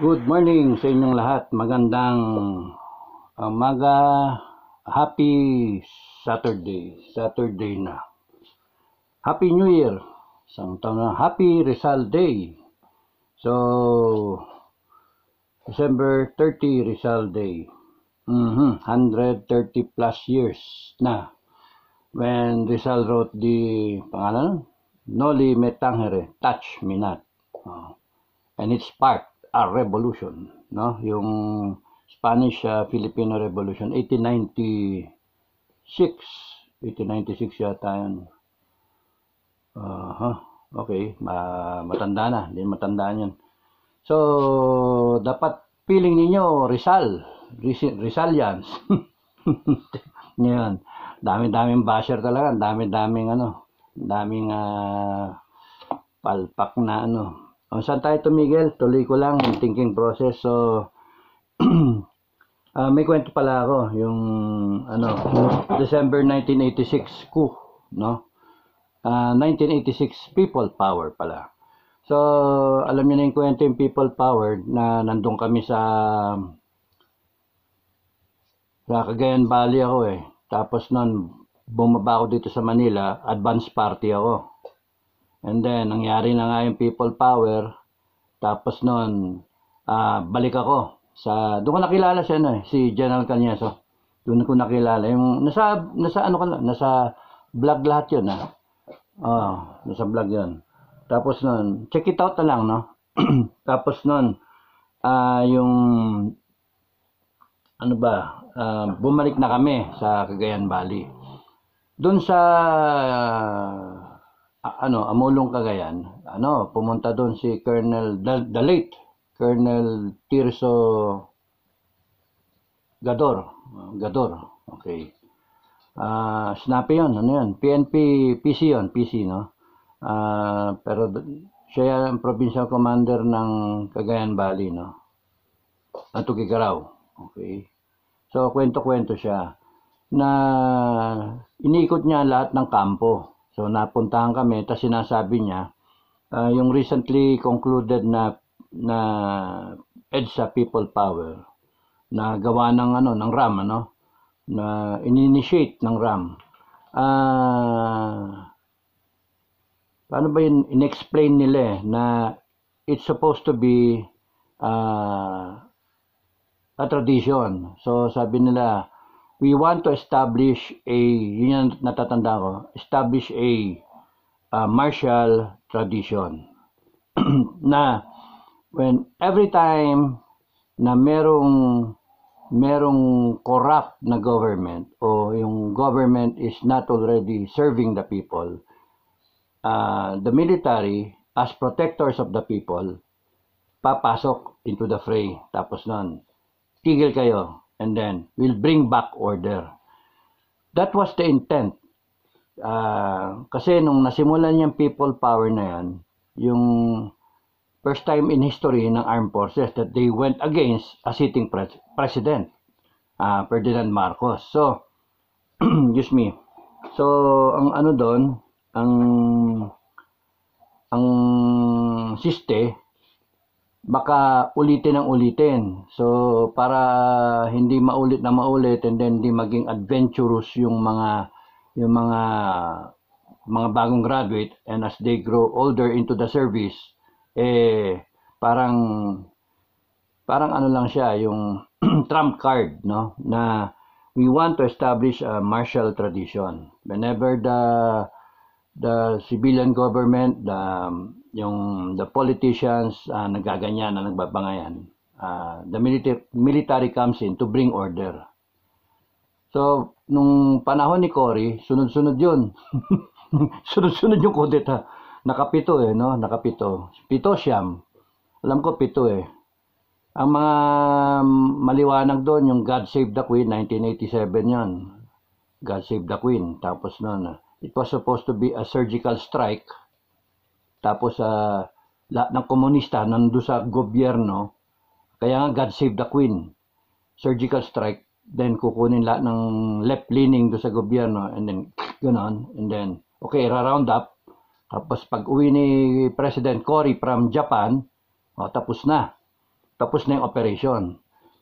Good morning sa inyong lahat. Magandang umaga. Happy Saturday. Saturday na. Happy New Year. Isang taon na. Happy Rizal Day. So, December 30 Rizal Day. Mm -hmm. 130 plus years na. When Rizal wrote the pangalan, Noli me tangere, touch ah. me not. Oh. And it's part a revolution, no? Yung Spanish uh, Filipino Revolution 1896. 1896 yata 'yun. Uh, huh. Okay, Ma matanda na, din matanda 'yun. So, dapat feeling ninyo Rizal, Riz Rizalians. Ngayon, dami-daming basher talaga, dami-daming ano, daming uh, palpak na ano, o, oh, saan tayo tumigil? Tuloy ko lang yung thinking process. So, uh, may kwento pala ako. Yung, ano, December 1986 coup, no? Uh, ah, 1986 people power pala. So, alam niyo na yung kwento yung people power na nandun kami sa sa Cagayan Valley ako eh. Tapos nun, bumaba ako dito sa Manila, advance party ako. And then, nangyari na nga yung people power. Tapos noon, uh, ah, balik ako. Sa, doon ko nakilala siya, no, eh, si General Canyeso. Doon ko nakilala. Yung, nasa, nasa, ano ka nasa vlog lahat yun, ha? Ah. Oh, nasa vlog yun. Tapos noon, check it out na lang, no? Tapos noon, uh, ah, yung, ano ba, uh, bumalik na kami sa Cagayan Valley. Doon sa, uh, ano, Amulong Cagayan, ano, pumunta doon si Colonel, the, the late Colonel Tirso Gador. Gador, okay. Uh, ah, SNAPI yun, ano yun, PNP, PC yun, PC, no? Uh, pero siya ang provincial commander ng Cagayan Valley, no? Natukikaraw, okay. So, kwento-kwento siya na iniikot niya lahat ng kampo So napuntahan kami, tapos sinasabi niya, uh, yung recently concluded na na EDSA People Power na gawa ng ano ng RAM ano na ininitiate ng RAM. Ah uh, paano ba yun inexplain nila eh, na it's supposed to be uh, a tradition. So sabi nila we want to establish a, yun yung natatanda ko, establish a uh, martial tradition. na when every time na merong merong corrupt na government o yung government is not already serving the people, uh, the military as protectors of the people, papasok into the fray. Tapos nun, tigil kayo and then we'll bring back order. That was the intent. Uh, kasi nung nasimulan yung people power na yan, yung first time in history ng armed forces that they went against a sitting pres president, uh, Ferdinand Marcos. So, excuse me. So, ang ano doon, ang ang siste baka ulitin ang ulitin. So, para hindi maulit na maulit and then hindi maging adventurous yung mga yung mga mga bagong graduate and as they grow older into the service, eh, parang parang ano lang siya yung trump card no na we want to establish a martial tradition whenever the the civilian government the um, yung the politicians uh, nagaganyan na nagbabangayan. Uh, the military, military comes in to bring order. So, nung panahon ni Cory, sunod-sunod yun. sunod-sunod yung kudeta. Nakapito eh, no? Nakapito. Pito siyam. Alam ko pito eh. Ang mga mm, maliwanag doon, yung God Save the Queen, 1987 yon God Save the Queen. Tapos noon, it was supposed to be a surgical strike tapos uh, lahat ng komunista nandoon sa gobyerno. Kaya nga God save the Queen. Surgical strike. Then kukunin lahat ng left-leaning do sa gobyerno. And then, ganon. And then, okay, ra-round up. Tapos pag uwi ni President Cory from Japan, oh, tapos na. Tapos na yung operation.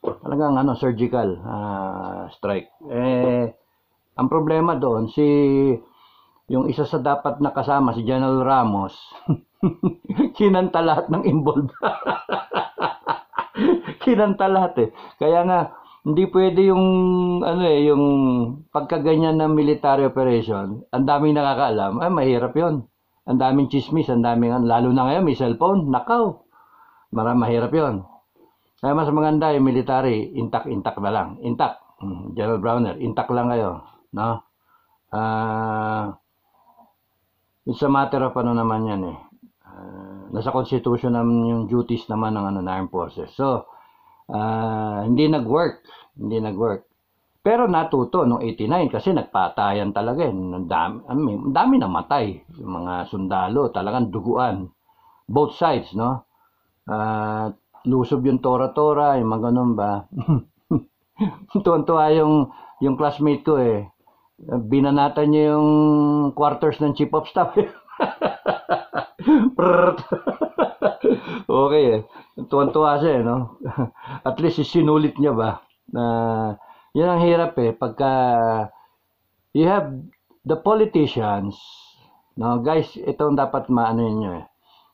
Talagang ano, surgical uh, strike. Eh, ang problema doon, si yung isa sa dapat nakasama, si General Ramos, kinanta lahat ng involved. kinanta lahat eh. Kaya nga, hindi pwede yung, ano eh, yung pagkaganyan ng military operation, ang daming nakakaalam, ay mahirap yon Ang daming chismis, ang daming, lalo na ngayon, may cellphone, nakaw. Mara, mahirap yon Kaya mas maganda yung military, intak-intak na lang. Intak. Hmm, General Browner, intak lang kayo. No? Ah... Uh, It's a matter of ano naman yan eh. Uh, nasa constitution naman yung duties naman ng ano, armed forces. So, uh, hindi nag-work. Hindi nag-work. Pero natuto noong 89 kasi nagpatayan talaga. Eh. Ang dami, ang dami namatay. Yung mga sundalo, talagang duguan. Both sides, no? uh, lusob yung tora-tora, yung mga ganun ba. Tuwan-tuwa yung, yung classmate ko eh binanatan niya yung quarters ng chief of staff. okay eh. Tuwan-tuwa siya eh, no? At least sinulit niya ba? Na, uh, yun ang hirap eh. Pagka you have the politicians, no, guys, itong dapat maano niyo eh.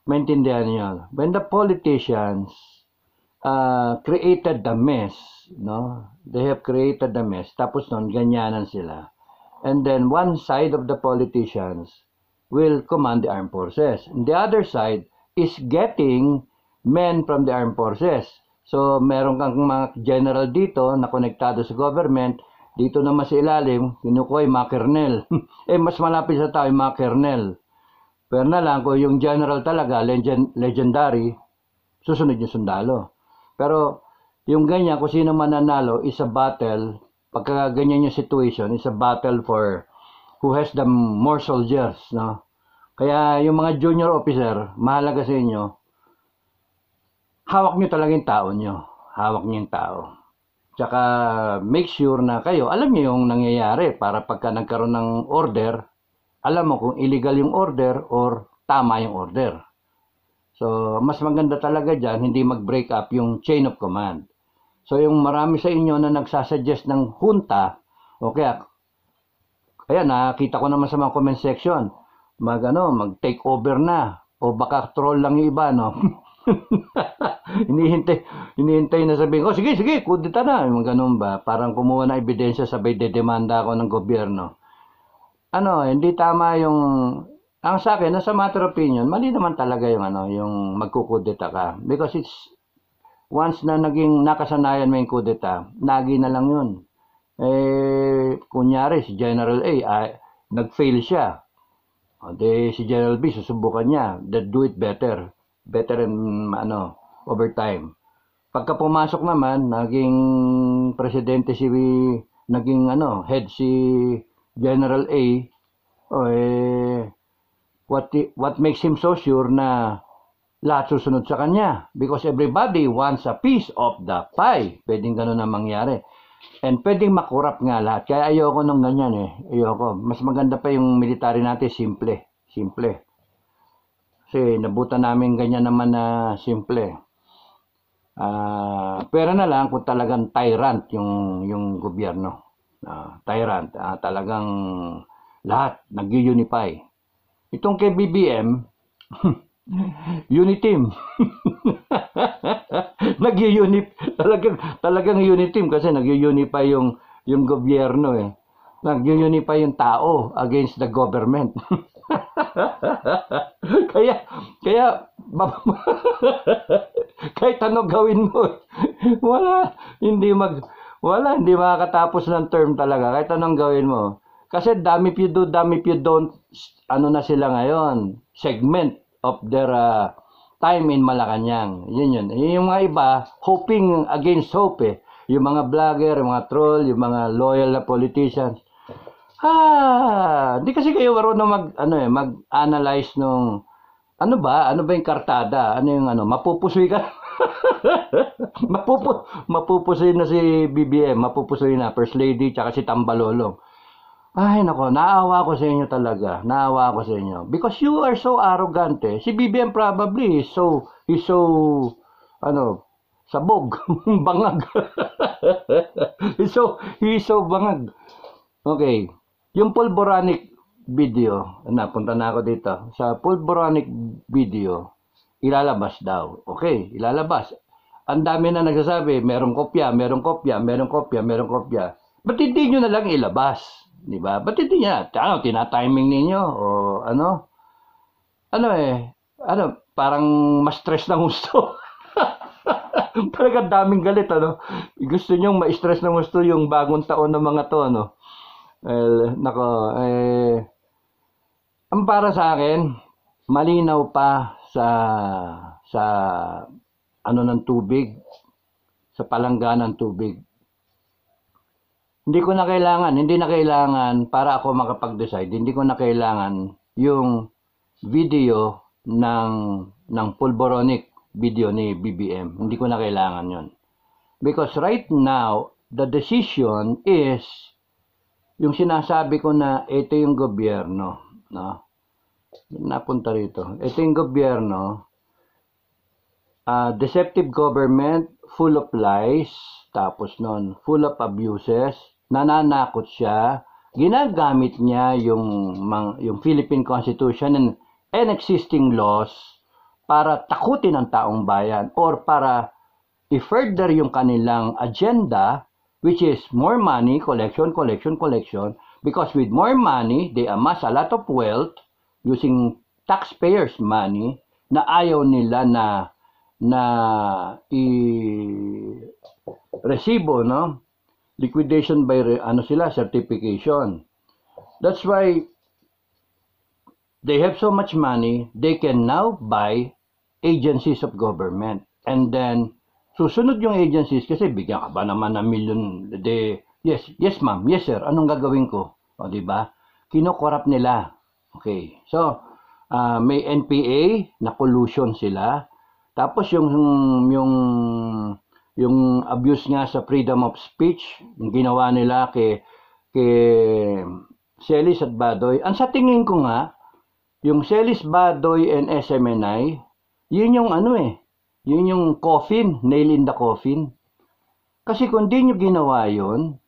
Maintindihan niyo. When the politicians uh, created the mess, no? They have created the mess. Tapos noon, ganyanan sila and then one side of the politicians will command the armed forces. And the other side is getting men from the armed forces. So, meron kang mga general dito na konektado sa government. Dito naman sa ilalim, kinukuha yung mga kernel. eh, mas malapit sa tayo mga kernel. Pero na lang, kung yung general talaga, legend, legendary, susunod yung sundalo. Pero, yung ganyan, kung sino mananalo, is a battle pagka ganyan yung situation, is a battle for who has the more soldiers, no? Kaya yung mga junior officer, mahalaga sa inyo, hawak nyo talaga yung tao nyo. Hawak nyo yung tao. Tsaka make sure na kayo, alam nyo yung nangyayari para pagka nagkaroon ng order, alam mo kung illegal yung order or tama yung order. So, mas maganda talaga dyan, hindi mag-break up yung chain of command. So yung marami sa inyo na nagsasuggest ng junta, okay, kaya nakita ko naman sa mga comment section, mag ano, mag take over na o baka troll lang yung iba, no? hinihintay, hinihintay na sabihin ko, oh, sige, sige, kudita na. Yung ganun ba? Parang kumuha na ebidensya sabay dedemanda ako ng gobyerno. Ano, hindi tama yung ang sa akin, nasa matter opinion, mali naman talaga yung ano, yung magkukudita ka. Because it's once na naging nakasanayan mo yung kudeta, nagi na lang yun. Eh, kunyari si General A, ah, nag-fail siya. O de, si General B, susubukan niya. They do it better. Better in, ano, over time. Pagka pumasok naman, naging presidente si, naging, ano, head si General A, o eh, what, what makes him so sure na lahat susunod sa kanya because everybody wants a piece of the pie. Pwedeng ganun ang mangyari. And pwedeng makurap nga lahat. Kaya ayoko ng ganyan eh. Ayoko. Mas maganda pa yung military natin, simple. Simple. Kasi nabuta namin ganyan naman na simple. Uh, pera na lang kung talagang tyrant yung, yung gobyerno. Uh, tyrant. Uh, talagang lahat nag-unify. Itong kay BBM, Uniteam. nag-unip talagang talagang uniteam kasi nag-unify yung yung gobyerno eh. Nag-unify yung tao against the government. kaya kaya kahit ano gawin mo wala hindi mag wala hindi makakatapos ng term talaga kahit anong gawin mo kasi dami if you do dami if you don't ano na sila ngayon segment of their uh, time in Malacanang. Yun yun. Eh, yung mga iba, hoping against hope eh. Yung mga vlogger, yung mga troll, yung mga loyal na politicians. Ah, hindi kasi kayo marunong mag ano eh, mag-analyze nung ano ba? Ano ba yung kartada? Ano yung ano? Mapupusoy ka. Mapupu mapupusoy na si BBM, mapupusoy na First Lady tsaka si Tambalolong. Ay nako, naawa ko sa inyo talaga. Naawa ko sa inyo. Because you are so arrogant eh. Si BBM probably is so, is so, ano, sabog, bangag. he's so, he's so bangag. Okay. Yung pulboranic video, napunta na ako dito. Sa pulboranic video, ilalabas daw. Okay, ilalabas. Ang dami na nagsasabi, merong kopya, merong kopya, merong kopya, merong kopya. Ba't hindi nyo na lang ilabas? Di ba? Ba't hindi niya? Ano, tinatiming ninyo? O ano? Ano eh? Ano? Parang mas stress ng gusto. Talaga daming galit, ano? Gusto niyong ma-stress ng gusto yung bagong taon ng mga to, ano? Well, nako, eh... Ang para sa akin, malinaw pa sa sa ano ng tubig, sa palangga ng tubig hindi ko na kailangan, hindi na kailangan para ako makapag-decide, hindi ko na kailangan yung video ng ng pulboronic video ni BBM. Hindi ko na kailangan 'yon. Because right now, the decision is yung sinasabi ko na ito yung gobyerno, no? Napunta rito. Ito yung gobyerno. Uh, deceptive government, full of lies, tapos noon, full of abuses, nananakot siya, ginagamit niya yung, yung Philippine Constitution and, and existing laws para takutin ang taong bayan or para i-further yung kanilang agenda which is more money, collection, collection, collection because with more money, they amass a lot of wealth using taxpayers' money na ayaw nila na na i resibo no liquidation by ano sila certification that's why they have so much money they can now buy agencies of government and then susunod yung agencies kasi bigyan ka ba naman ng million de yes yes ma'am yes sir anong gagawin ko o di ba kinokorap nila okay so uh, may NPA na collusion sila tapos yung yung yung abuse nga sa freedom of speech, yung ginawa nila kay, kay Celis at Badoy. Ang sa tingin ko nga, yung Celis Badoy and SMNI, yun yung ano eh, yun yung coffin, nail in the coffin. Kasi kung di nyo ginawa yun,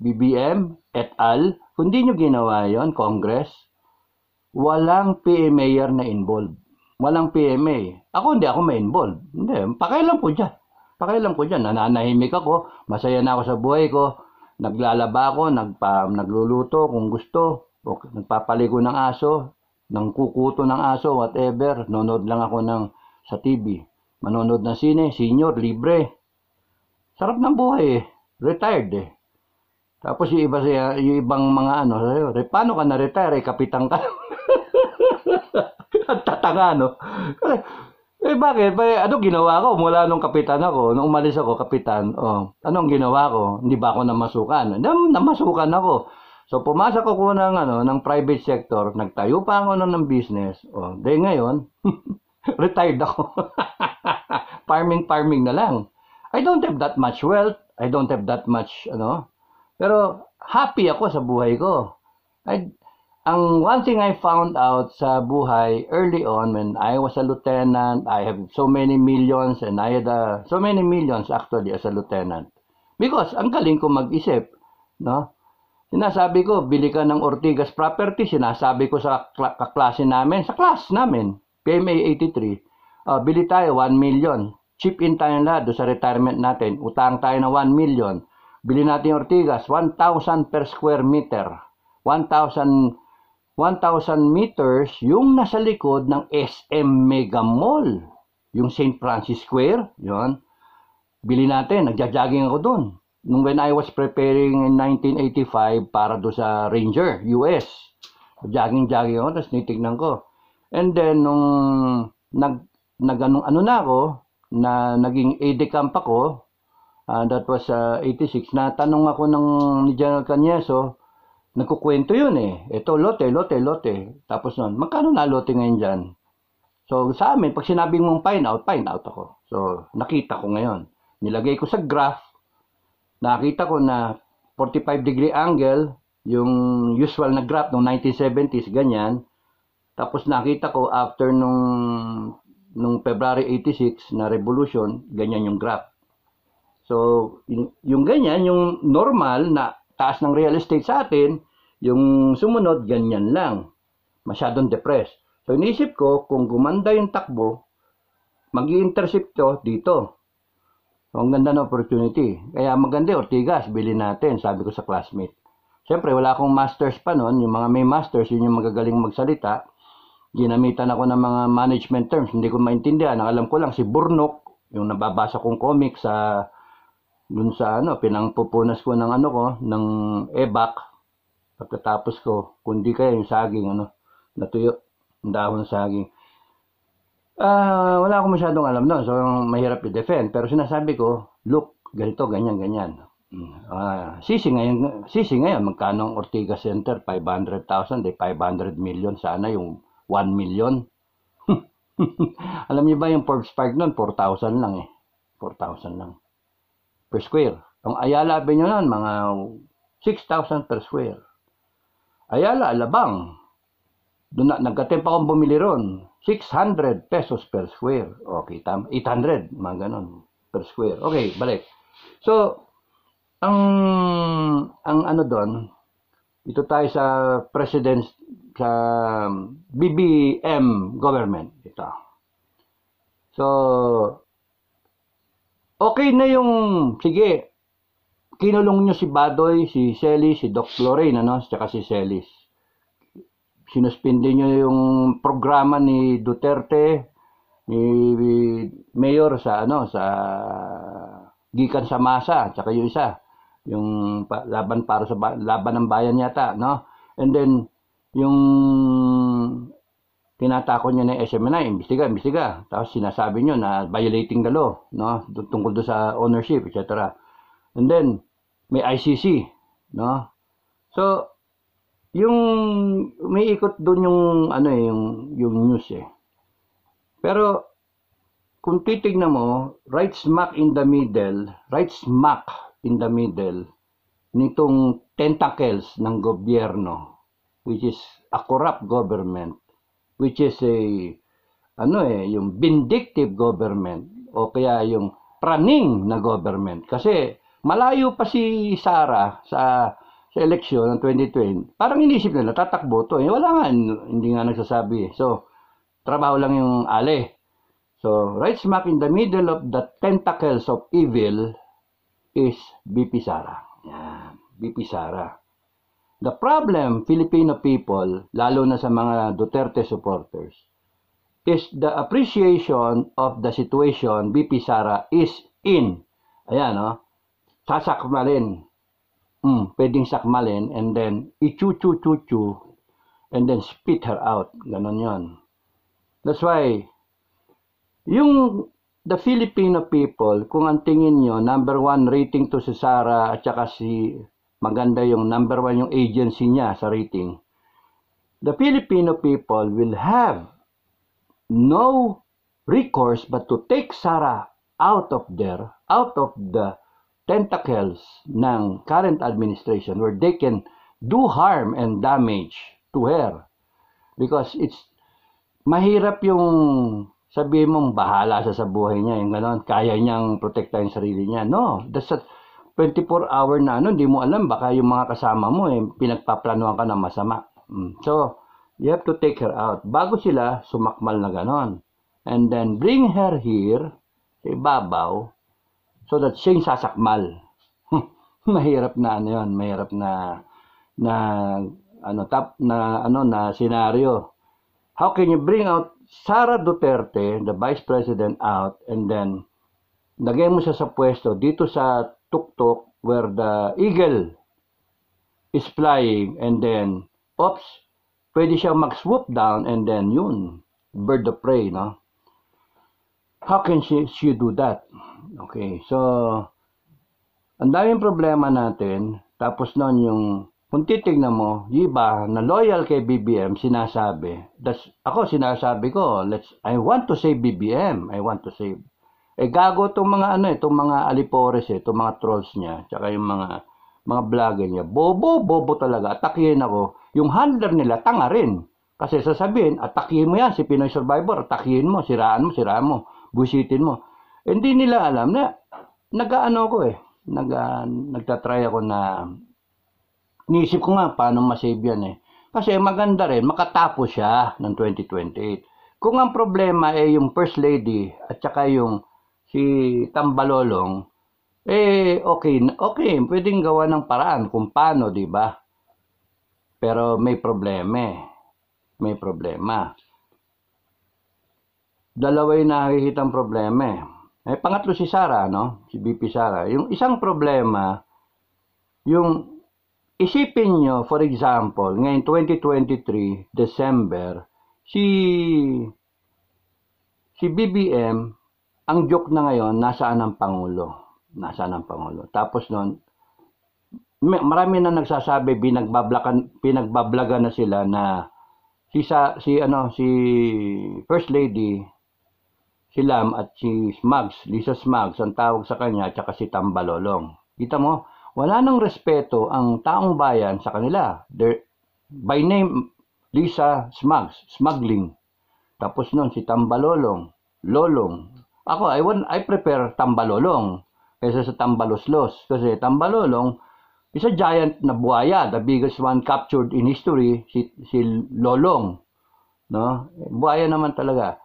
BBM et al., kung di nyo ginawa yun, Congress, walang PA na involved. Walang PMA. Ako hindi ako ma-involved. Hindi, pakailan po dyan. Pakialam ko dyan, nananahimik ako, masaya na ako sa buhay ko, naglalaba ako, nagpa, nagluluto kung gusto, o nagpapaligo ng aso, ng kukuto ng aso, whatever, nanonood lang ako ng, sa TV. Manonood ng sine, senior, libre. Sarap ng buhay eh. Retired eh. Tapos yung iba siya, yung ibang mga ano, sayo, paano ka na-retire? Eh, kapitan ka. Ang tatanga, no? Eh bakit? Ba, ano ginawa ko mula nung kapitan ako? Nung umalis ako, kapitan, oh, anong ginawa ko? Hindi ba ako namasukan? Nam, namasukan ako. So pumasok ako ng, ano, ng private sector, nagtayo pa ako nun ng business. Oh, dahil ngayon, retired ako. farming, farming na lang. I don't have that much wealth. I don't have that much, ano. Pero happy ako sa buhay ko. I, ang one thing I found out sa buhay early on when I was a lieutenant, I have so many millions and I had a, uh, so many millions actually as a lieutenant. Because ang galing ko mag-isip, no? Sinasabi ko, bili ka ng Ortigas property, sinasabi ko sa kaklase namin, sa class namin, PMA 83, uh, bili tayo 1 million. Chip in tayo na do sa retirement natin, utang tayo na 1 million. Bili natin Ortigas, 1,000 per square meter. 1,000 1,000 meters yung nasa likod ng SM Mega Mall. Yung St. Francis Square, yon Bili natin, nagja-jogging ako doon. Nung when I was preparing in 1985 para do sa Ranger, US. Jogging-jogging ako, tapos nitignan ko. And then, nung nag, nag anong, ano na ako, na naging AD camp ako, uh, that was uh, ah, 86, natanong ako ng ni General Canyeso, nagkukwento yun eh. Ito, lote, lote, lote. Tapos nun, magkano na lote ngayon dyan? So, sa amin, pag sinabi mong find out, find out ako. So, nakita ko ngayon. Nilagay ko sa graph, nakita ko na 45 degree angle, yung usual na graph ng 1970s, ganyan. Tapos nakita ko after nung, nung February 86 na revolution, ganyan yung graph. So, yung ganyan, yung normal na taas ng real estate sa atin, yung sumunod, ganyan lang. Masyadong depressed. So, inisip ko, kung gumanda yung takbo, mag intercept dito. So, ang ganda ng opportunity. Kaya maganda, Ortigas, bili natin, sabi ko sa classmate. Siyempre, wala akong masters pa noon. Yung mga may masters, yun yung magagaling magsalita. Ginamitan ako ng mga management terms. Hindi ko maintindihan. Ang alam ko lang, si Burnok, yung nababasa kong comic sa dun sa ano, pinangpupunas ko ng ano ko, ng ebak. Pagkatapos ko, kundi kaya yung saging, ano, natuyo, ang dahon saging. Ah, uh, wala akong masyadong alam noon, so mahirap i-defend. Pero sinasabi ko, look, ganito, ganyan, ganyan. Uh, sisi ngayon, sisi ngayon, magkano ang Ortigas Center? 500,000, ay 500 million. Sana yung 1 million. alam niyo ba yung Forbes Park noon, 4,000 lang eh. 4,000 lang per square. Ang Ayala Binyonan, mga 6,000 per square. Ayala, Alabang, doon na, nagkatempa akong bumili ron, 600 pesos per square. Okay, tam 800, mga ganon, per square. Okay, balik. So, ang ang ano doon, ito tayo sa president sa BBM government ito. So okay na yung, sige, kinulong nyo si Badoy, si Selly, si Doc Lorraine, ano, saka si Celis. Sinuspindi nyo yung programa ni Duterte, ni Mayor sa, ano, sa Gikan sa Masa, tsaka yung isa, yung laban para sa laban ng bayan yata, no? And then, yung tinatako nyo na yung SMNI, imbestiga, imbestiga. Tapos sinasabi nyo na violating the law, no? tungkol do sa ownership, etc. And then, may ICC, no? So, yung may ikot doon yung ano eh, yung yung news eh. Pero kung titingnan mo, right smack in the middle, right smack in the middle nitong tentacles ng gobyerno which is a corrupt government which is a ano eh, yung vindictive government o kaya yung praning na government. Kasi malayo pa si Sara sa sa eleksyon ng 2020. Parang inisip nila, tatakbo to. Eh, wala nga, hindi nga nagsasabi. Eh. So, trabaho lang yung ale. So, right smack in the middle of the tentacles of evil is BP Sara. Yan, BP Sara. The problem, Filipino people, lalo na sa mga Duterte supporters, is the appreciation of the situation BP Sara is in. Ayan, no? Oh. Sasakmalin. Mm, pwedeng sakmalin and then ichu-chu-chu-chu and then spit her out. Ganon yon. That's why, yung the Filipino people, kung ang tingin nyo, number one rating to si Sara at saka si maganda yung number one yung agency niya sa rating, the Filipino people will have no recourse but to take Sara out of there, out of the tentacles ng current administration where they can do harm and damage to her. Because it's mahirap yung sabihin mong bahala sa sa buhay niya, yung ganon, kaya niyang protektahin sarili niya. No, that's a, 24 hour na ano, hindi mo alam, baka yung mga kasama mo, eh, pinagpaplanuhan ka ng masama. Mm. So, you have to take her out. Bago sila sumakmal na ganon. And then, bring her here, sa ibabaw, so that siya'y sasakmal. mahirap na ano yun, mahirap na, na, ano, tap, na, ano, na scenario. How can you bring out Sara Duterte, the Vice President, out, and then, nagay mo siya sa pwesto dito sa tuk-tuk where the eagle is flying and then, oops, pwede siyang mag-swoop down and then yun, bird of prey, no? How can she, she do that? Okay, so, ang daming problema natin, tapos noon yung, kung titignan mo, iba na loyal kay BBM, sinasabi, that's, ako sinasabi ko, let's, I want to save BBM, I want to save eh gago itong mga ano, itong eh, mga alipores, eh, itong mga trolls niya, tsaka yung mga mga vlogger niya. Bobo, bobo talaga. Atakihin ako. Yung handler nila, tanga rin. Kasi sasabihin, atakihin mo yan, si Pinoy Survivor, atakihin mo, siraan mo, siraan mo, busitin mo. Hindi nila alam na nag-ano ko eh. Nag, uh, nagtatry ako na Nisip ko nga paano masave yan eh. Kasi maganda rin, makatapos siya ng 2028. Kung ang problema ay eh, yung First Lady at saka yung si Tambalolong, eh okay, okay, pwedeng gawa ng paraan kung paano, 'di ba? Pero may problema eh. May problema. Dalawa yung nakikitang problema eh. Eh, pangatlo si Sara, no? Si BP Sara. Yung isang problema, yung isipin nyo, for example, ngayon 2023, December, si si BBM ang joke na ngayon, nasaan ang Pangulo? Nasaan ang Pangulo? Tapos noon, marami na nagsasabi binagbablakan pinagbablagan na sila na si sa, si ano si First Lady si Lam at si Smags, Lisa Smags ang tawag sa kanya at si Tambalolong. Kita mo, wala nang respeto ang taong bayan sa kanila. They're, by name, Lisa Smags, smuggling. Tapos noon si Tambalolong, Lolong, ako, I, want, I prefer tambalolong kaysa sa tambaloslos. Kasi tambalolong, is a giant na buhaya, the biggest one captured in history, si, si Lolong. No? Buhaya naman talaga.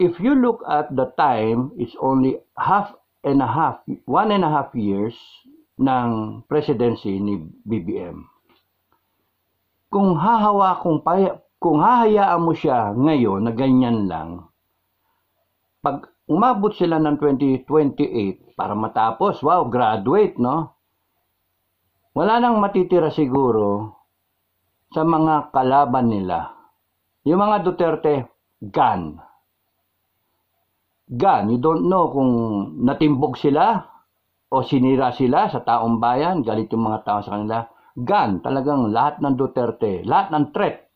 If you look at the time, it's only half and a half, one and a half years ng presidency ni BBM. Kung hahawa kung paya, kung hahayaan mo siya ngayon na ganyan lang, pag umabot sila ng 2028 para matapos, wow, graduate, no? Wala nang matitira siguro sa mga kalaban nila. Yung mga Duterte, gan. Gan, You don't know kung natimbog sila o sinira sila sa taong bayan, galit yung mga tao sa kanila. Gan, Talagang lahat ng Duterte, lahat ng threat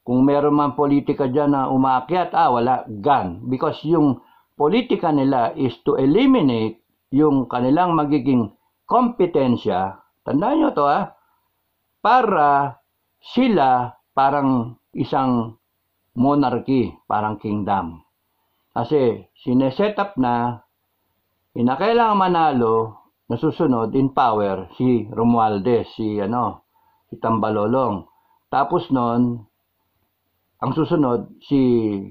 kung meron man politika dyan na umaakyat, ah, wala, gun. Because yung politika nila is to eliminate yung kanilang magiging kompetensya, tandaan nyo to ah, para sila parang isang monarchy, parang kingdom. Kasi sineset up na, eh, kailangan manalo, nasusunod in power si Romualdez, si ano, si Tambalolong. Tapos noon, ang susunod, si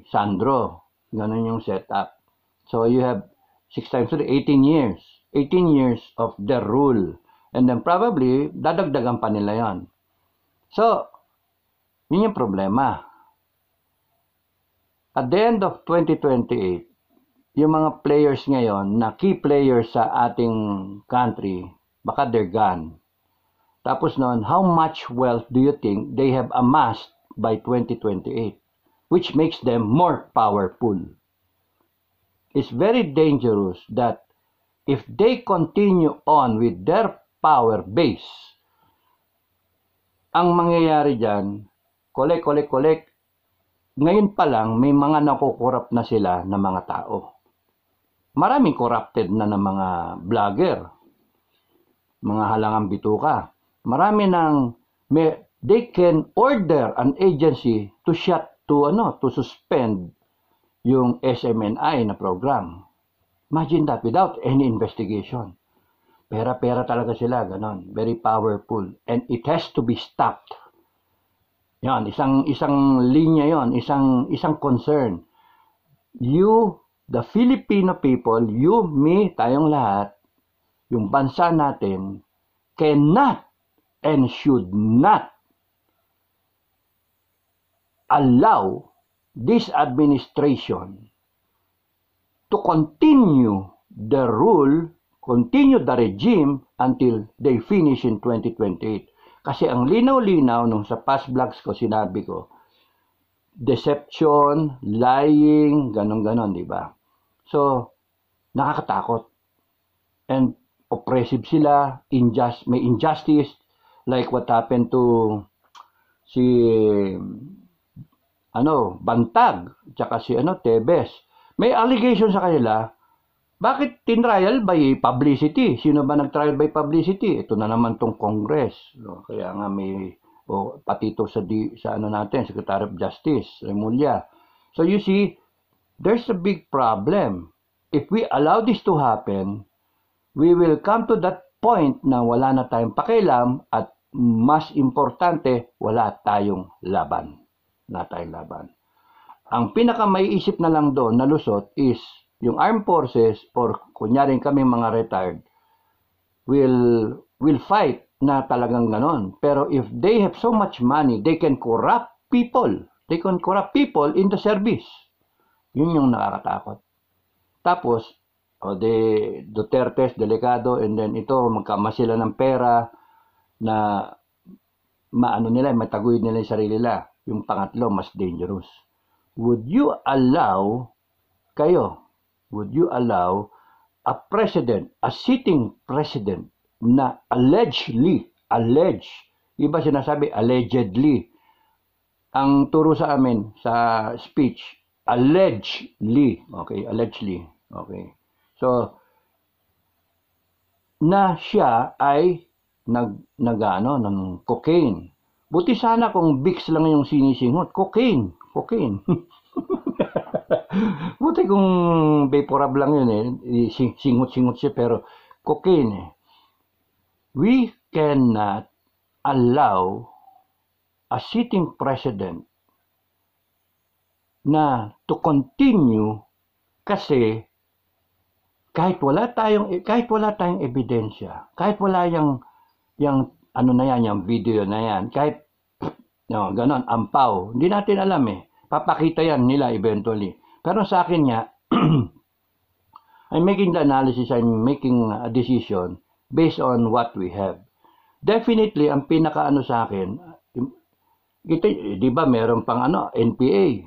Sandro. Ganun yung setup. So you have 6 times 3, 18 years. 18 years of the rule. And then probably, dadagdagan pa nila yon. So, yun yung problema. At the end of 2028, yung mga players ngayon na key players sa ating country, baka they're gone. Tapos noon, how much wealth do you think they have amassed by 2028, which makes them more powerful. It's very dangerous that if they continue on with their power base, ang mangyayari dyan, kolek, kolek, kolek, ngayon pa lang may mga nakukurap na sila ng mga tao. Maraming corrupted na ng mga vlogger, mga halangang bituka. Marami ng may they can order an agency to shut to ano to suspend yung SMNI na program. Imagine that without any investigation. Pera-pera talaga sila, ganon. Very powerful. And it has to be stopped. Yan, isang, isang linya yon, isang, isang concern. You, the Filipino people, you, me, tayong lahat, yung bansa natin, cannot and should not allow this administration to continue the rule, continue the regime until they finish in 2028. Kasi ang linaw-linaw nung sa past vlogs ko sinabi ko, deception, lying, ganon-ganon, di ba? So, nakakatakot. And oppressive sila, injust, may injustice, like what happened to si ano, Bantag, tsaka si ano, Tebes. May allegation sa kanila, bakit tinrial by publicity? Sino ba nag-trial by publicity? Ito na naman tong Congress. No? Kaya nga may o oh, patito sa di, sa ano natin, Secretary of Justice, Remulla. So you see, there's a big problem. If we allow this to happen, we will come to that point na wala na tayong pakialam at mas importante, wala tayong laban na tayong laban. Ang pinaka may na lang doon na lusot is yung armed forces or kunyaring kami mga retired will will fight na talagang ganon. Pero if they have so much money, they can corrupt people. They can corrupt people into service. Yun yung nakakatakot. Tapos, o de Duterte, Delicado, and then ito, magkama sila ng pera na maano nila, mataguyod nila yung sarili nila. Yung pangatlo, mas dangerous. Would you allow, kayo, would you allow a president, a sitting president na allegedly, alleged, iba sinasabi allegedly, ang turo sa amin sa speech, allegedly, okay, allegedly, okay. So, na siya ay nag, nagano ng cocaine Buti sana kung Bix lang yung sinisingot. Cocaine. Cocaine. Buti kung Vaporab lang yun eh. Singot-singot siya pero cocaine eh. We cannot allow a sitting president na to continue kasi kahit wala tayong kahit wala tayong ebidensya, kahit wala yang yang ano na yan, yung video na yan. Kahit, no, ganon, ampaw. Hindi natin alam eh. Papakita yan nila eventually. Pero sa akin nga, I'm making the analysis, I'm making a decision based on what we have. Definitely, ang pinakaano sa akin, ito, di ba meron pang ano, NPA.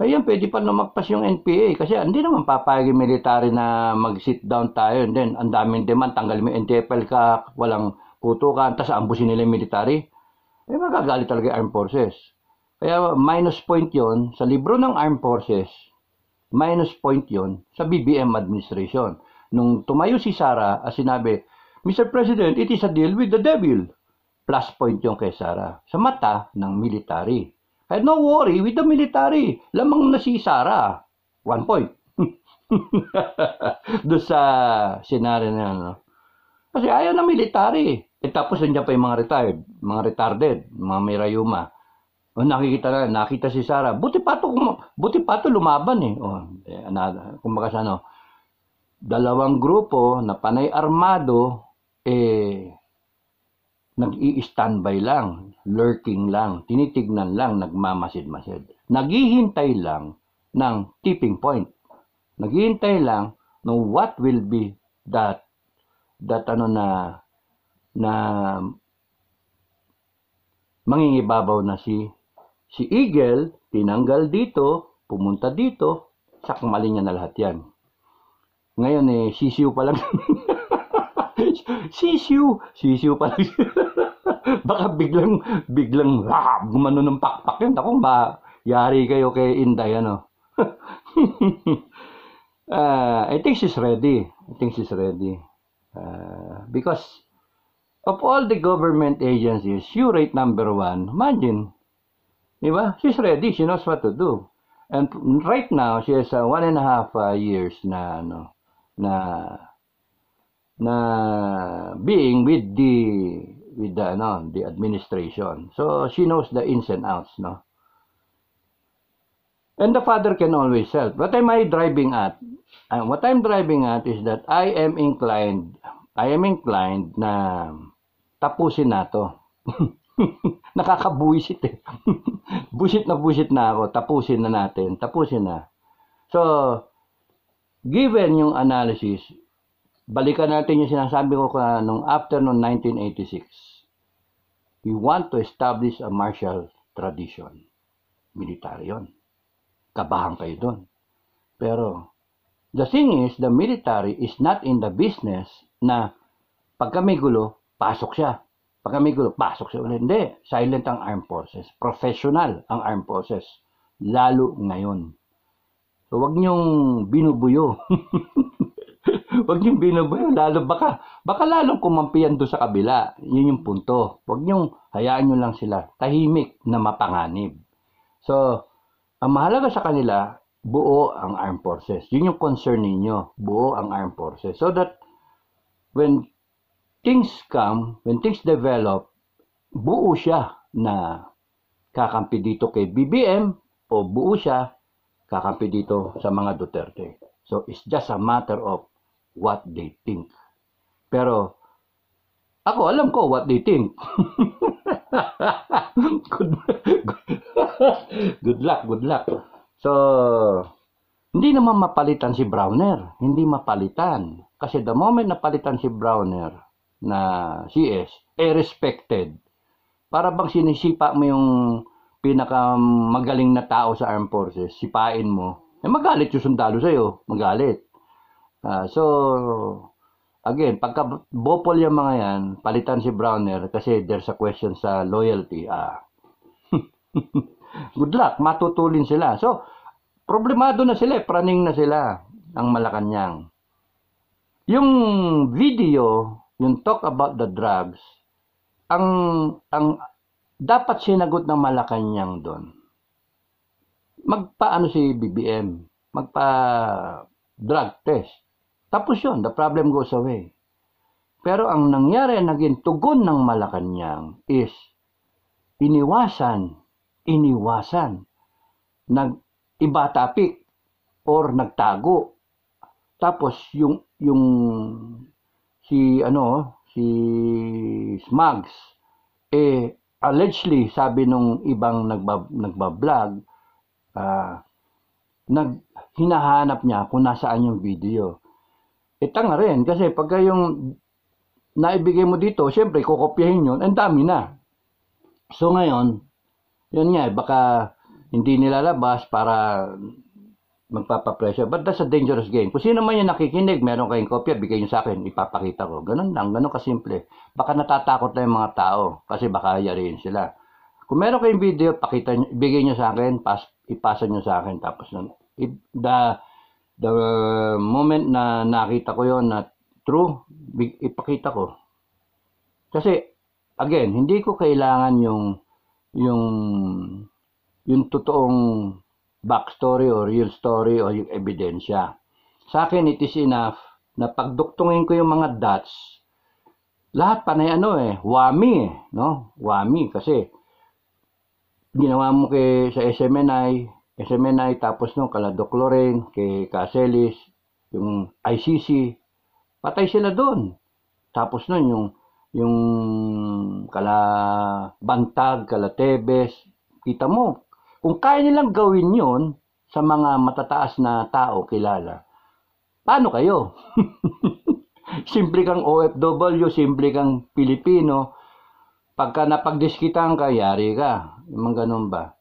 Ayan, pwede pa lumagpas yung NPA kasi hindi naman papayag yung military na mag-sit down tayo and then ang daming demand, tanggal mo NTFL ka, walang kutukan, tapos ambusin nila yung military, eh magagalit talaga yung armed forces. Kaya minus point yon sa libro ng armed forces, minus point yon sa BBM administration. Nung tumayo si Sara at sinabi, Mr. President, it is a deal with the devil. Plus point yon kay Sara sa mata ng military. Kaya no worry with the military. Lamang na si Sara. One point. Doon sa senaryo na ano. Kasi ayaw na military. E tapos nandiyan pa yung mga retired, mga retarded, mga may rayuma. O oh, nakikita na, nakita si Sara. Buti pa to, buti pa to lumaban eh. O, oh, eh, na, kumbaga sa ano, dalawang grupo na panay armado, eh, nag-i-standby lang, lurking lang, tinitignan lang, nagmamasid-masid. Naghihintay lang ng tipping point. Naghihintay lang ng what will be that that ano na na mangingibabaw na si si Eagle, tinanggal dito, pumunta dito, sakmalin niya na lahat yan. Ngayon eh, sisiw pa lang. sisiw! Sisiw pa lang. Baka biglang, biglang, rah, gumano ng pakpak yun. Ako, ba, yari kayo kay Inday, ano? uh, I think she's ready. I think she's ready. Uh, because of all the government agencies, you rate number one. Imagine. Diba? She's ready. She knows what to do. And right now, she has uh, one and a half uh, years na, ano, na, na being with the, with the, ano, the administration. So, she knows the ins and outs, no? And the father can always help. What am I driving at? and uh, what I'm driving at is that I am inclined, I am inclined na, tapusin na to. Nakakabuisit eh. busit na busit na ako. Tapusin na natin. Tapusin na. So, given yung analysis, balikan natin yung sinasabi ko ka nung afternoon 1986. We want to establish a martial tradition. Military yon. Kabahan kayo doon. Pero, the thing is, the military is not in the business na pagka may gulo, pasok siya. Pagka may gulo, pasok siya ulit. Hindi, silent ang armed forces. Professional ang armed forces. Lalo ngayon. So, huwag niyong binubuyo. huwag niyong binubuyo. Lalo baka, baka lalong kumampiyan doon sa kabila. Yun yung punto. Huwag niyong, hayaan niyo lang sila. Tahimik na mapanganib. So, ang mahalaga sa kanila, buo ang armed forces. Yun yung concern ninyo. Buo ang armed forces. So that when things come, when things develop, buo siya na kakampi dito kay BBM o buo siya kakampi dito sa mga Duterte. So it's just a matter of what they think. Pero ako alam ko what they think. good, good luck, good luck. So hindi naman mapalitan si Browner, hindi mapalitan. Kasi the moment na palitan si Browner, na CS, eh respected. Para bang sinisipa mo yung pinakamagaling na tao sa armed forces, sipain mo, eh magalit yung sundalo sa'yo, magalit. Uh, so, again, pagka bopol yung mga yan, palitan si Browner kasi there's a question sa loyalty. Ah. Good luck, matutulin sila. So, problemado na sila, eh, praning na sila ang Malacanang. Yung video yung talk about the drugs, ang, ang dapat sinagot ng Malacanang doon, magpaano si BBM, magpa drug test. Tapos yun, the problem goes away. Pero ang nangyari, naging tugon ng Malacanang is iniwasan, iniwasan, nag topic or nagtago. Tapos yung yung si ano, si Smugs eh allegedly sabi nung ibang nagba, nagba-vlog uh, ah, nag hinahanap niya kung nasaan yung video. E tanga rin kasi pagka yung naibigay mo dito, syempre kokopyahin yun, ang dami na. So ngayon, yun nga, eh, baka hindi nilalabas para magpapapresyo. But that's a dangerous game. Kung sino man yung nakikinig, meron kayong kopya, bigay nyo sa akin, ipapakita ko. Ganun lang, ganun kasimple. Baka natatakot na yung mga tao kasi baka yariin sila. Kung meron kayong video, pakita, bigay nyo sa akin, pas, ipasa nyo sa akin. Tapos, it, the, the moment na nakita ko yon na true, big, ipakita ko. Kasi, again, hindi ko kailangan yung yung yung totoong backstory o real story o yung ebidensya. Sa akin, it is enough na pagduktungin ko yung mga dots, lahat panay ano eh, wami eh, no? Wami kasi ginawa mo kay sa SMNI, SMNI tapos nung no, Kaladok kay Caselis, yung ICC, patay sila doon. Tapos nun yung yung kala Bantag, kala Tebes, kita mo kung kaya nilang gawin yon sa mga matataas na tao kilala, paano kayo? simple kang OFW, simple kang Pilipino, pagka napagdiskitan ka, yari ka. Yung ganun ba?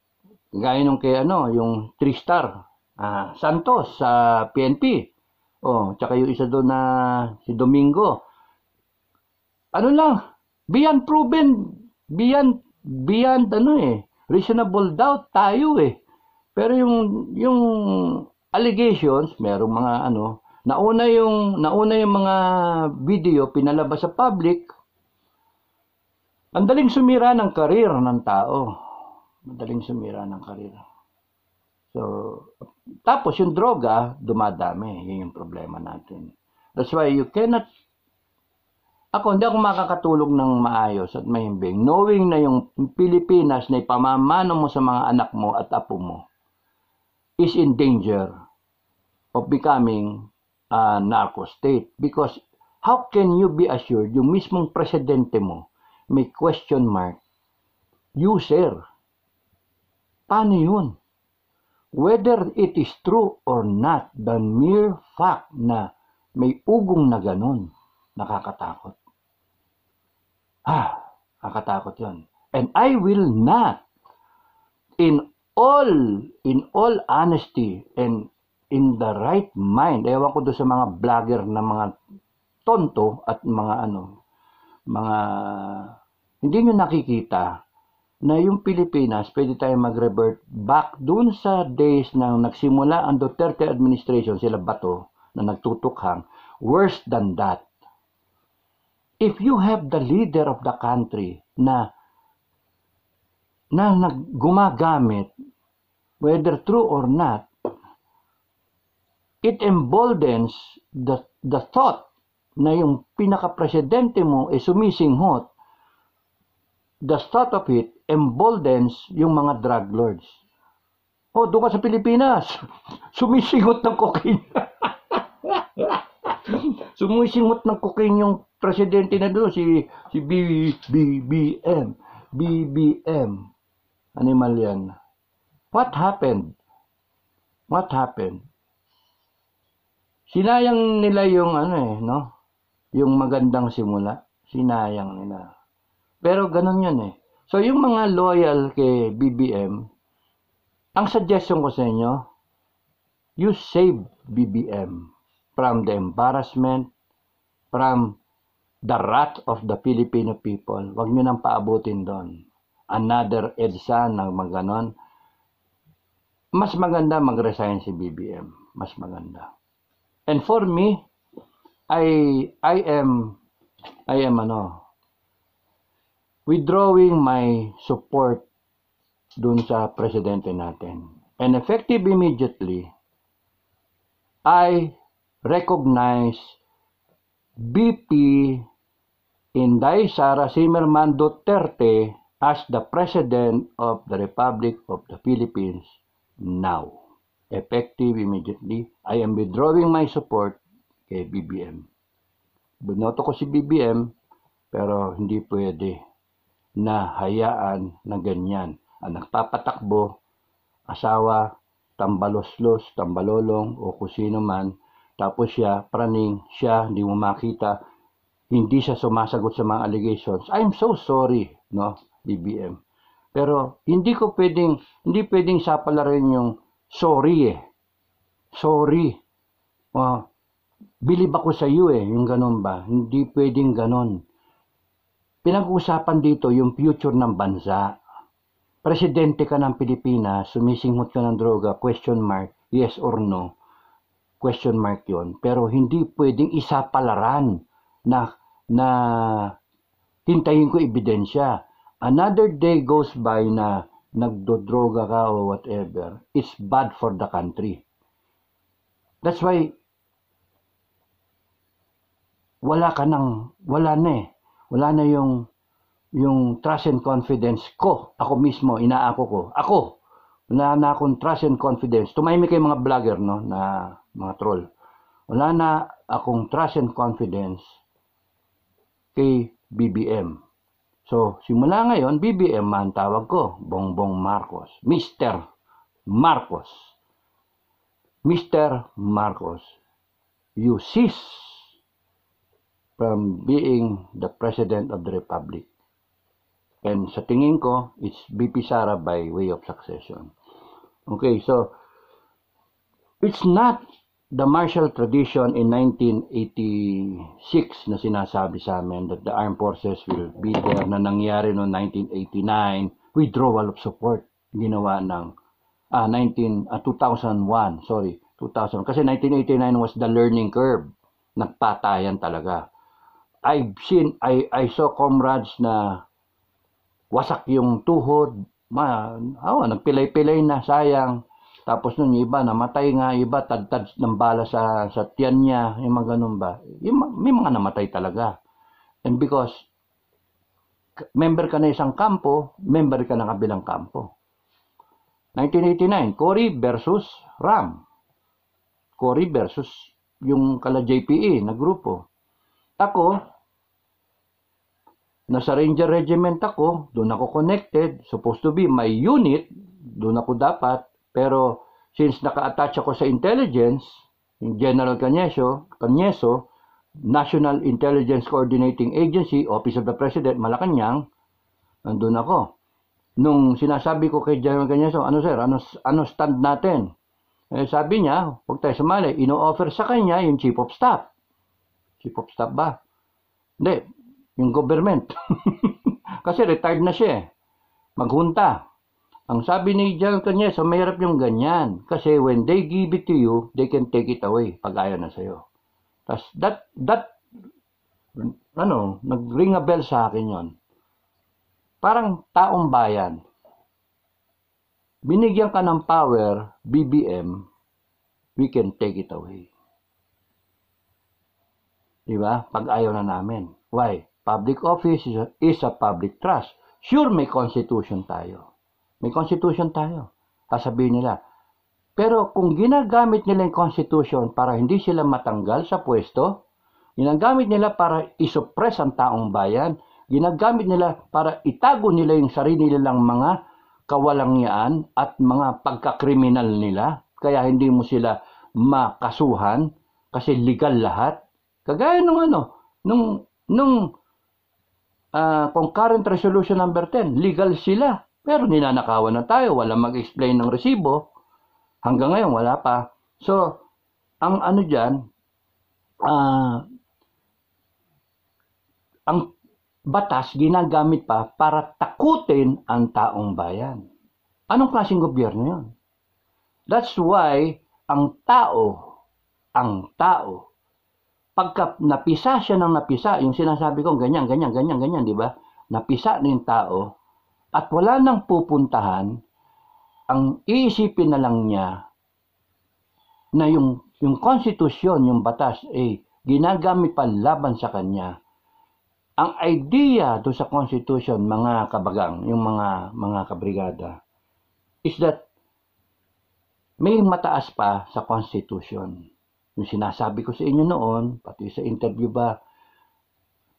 Gaya nung kay ano, yung 3 star, ah, Santos sa PNP. Oh, tsaka yung isa doon na si Domingo. Ano lang, beyond proven, beyond, beyond ano eh, reasonable doubt tayo eh. Pero yung yung allegations, merong mga ano, nauna yung nauna yung mga video pinalabas sa public. Ang daling sumira ng karir ng tao. Madaling sumira ng karir. So, tapos yung droga, dumadami. Yun yung problema natin. That's why you cannot ako, hindi ako makakatulog ng maayos at mahimbing knowing na yung Pilipinas na ipamamano mo sa mga anak mo at apo mo is in danger of becoming a narco state because how can you be assured yung mismong presidente mo may question mark You, sir. paano yun whether it is true or not the mere fact na may ugong na ganun nakakatakot. Ah, nakatakot yun. And I will not, in all, in all honesty, and in the right mind, ewan ko doon sa mga vlogger na mga tonto at mga ano, mga, hindi nyo nakikita na yung Pilipinas, pwede tayong mag-revert back doon sa days nang nagsimula ang Duterte administration, sila bato, na nagtutukhang, worse than that if you have the leader of the country na na naggumagamit whether true or not it emboldens the the thought na yung pinaka-presidente mo ay eh sumisinghot the thought of it emboldens yung mga drug lords. oh doon ka sa Pilipinas, sumisingot ng cocaine. Sumusingot ng cocaine yung presidente na doon, si, si B, BBM. BBM. Animal yan. What happened? What happened? Sinayang nila yung ano eh, no? Yung magandang simula. Sinayang nila. Pero ganun yun eh. So yung mga loyal kay BBM, ang suggestion ko sa inyo, you save BBM from the embarrassment, from the wrath of the Filipino people. Huwag nyo nang paabutin doon. Another EDSA ng mga Mas maganda mag-resign si BBM. Mas maganda. And for me, I, I am, I am ano, withdrawing my support dun sa presidente natin. And effective immediately, I recognize BP Inday Sara Zimmerman Duterte as the President of the Republic of the Philippines now. Effective immediately, I am withdrawing my support kay BBM. Binoto ko si BBM, pero hindi pwede na hayaan na ganyan. Ang nagpapatakbo, asawa, tambaloslos, tambalolong o kusino man tapos siya, praning, siya, hindi mo makita, hindi siya sumasagot sa mga allegations. I'm so sorry, no, BBM. Pero hindi ko pwedeng, hindi pwedeng sapalarin yung sorry eh. Sorry. Uh, bilib ako sa iyo eh, yung ganun ba? Hindi pwedeng ganun. Pinag-uusapan dito yung future ng bansa. Presidente ka ng Pilipinas, sumisinghot ka ng droga, question mark, yes or no question mark yon pero hindi pwedeng isa palaran na na hintayin ko ebidensya another day goes by na nagdodroga ka o whatever it's bad for the country that's why wala ka nang wala na eh wala na yung yung trust and confidence ko ako mismo inaako ko ako wala na akong trust and confidence. Tumahimik kayo mga vlogger, no, na mga troll. Wala na akong trust and confidence kay BBM. So, simula ngayon, BBM man tawag ko, Bongbong Marcos. Mr. Marcos. Mr. Marcos, you cease from being the President of the Republic. And sa tingin ko, it's BP Sara by way of succession. Okay, so it's not the martial tradition in 1986 na sinasabi sa amin that the armed forces will be there na nangyari noong 1989 withdrawal of support ginawa ng ah 19 ah, 2001 sorry 2000 kasi 1989 was the learning curve nagpatayan talaga I've seen I I saw comrades na wasak yung tuhod ma, awa, nagpilay-pilay na, sayang. Tapos nun yung iba, namatay nga, iba, tagtad ng bala sa, sa tiyan niya, yung mga ganun ba. Yung, may mga namatay talaga. And because, member ka na isang kampo, member ka ng kabilang kampo. 1989, Cory versus Ram. Cory versus yung kala JPE na grupo. Ako, nasa Ranger Regiment ako, doon ako connected, supposed to be my unit, doon ako dapat, pero since naka-attach ako sa intelligence, yung General Cañeso, Cañeso, National Intelligence Coordinating Agency, Office of the President, Malacanang, nandun ako. Nung sinasabi ko kay General Cañeso, ano sir, ano, ano stand natin? Eh, sabi niya, huwag tayo sumali, ino-offer sa kanya yung Chief of Staff. Chief of Staff ba? Hindi, yung government. Kasi retired na siya eh. Maghunta. Ang sabi ni John Kanyes, mahirap yung ganyan. Kasi when they give it to you, they can take it away pag ayaw na sa'yo. Tapos that, that, ano, nag-ring a bell sa akin yon. Parang taong bayan. Binigyan ka ng power, BBM, we can take it away. Diba? Pag ayaw na namin. Why? Public office is a, public trust. Sure, may constitution tayo. May constitution tayo. Sasabihin nila. Pero kung ginagamit nila yung constitution para hindi sila matanggal sa pwesto, ginagamit nila para isuppress ang taong bayan, ginagamit nila para itago nila yung sarili nilang mga kawalangyaan at mga pagkakriminal nila. Kaya hindi mo sila makasuhan kasi legal lahat. Kagaya nung ano, nung nung uh, ah, concurrent resolution number 10, legal sila. Pero ninanakawan na tayo, wala mag-explain ng resibo. Hanggang ngayon, wala pa. So, ang ano dyan, uh, ang batas ginagamit pa para takutin ang taong bayan. Anong klaseng gobyerno yun? That's why ang tao, ang tao, pagka napisa siya ng napisa, yung sinasabi kong ganyan, ganyan, ganyan, ganyan, di ba? Napisa na yung tao at wala nang pupuntahan, ang iisipin na lang niya na yung, yung konstitusyon, yung batas, eh, ginagamit pa laban sa kanya. Ang idea do sa constitution, mga kabagang, yung mga, mga kabrigada, is that may mataas pa sa constitution yung sinasabi ko sa inyo noon, pati sa interview ba,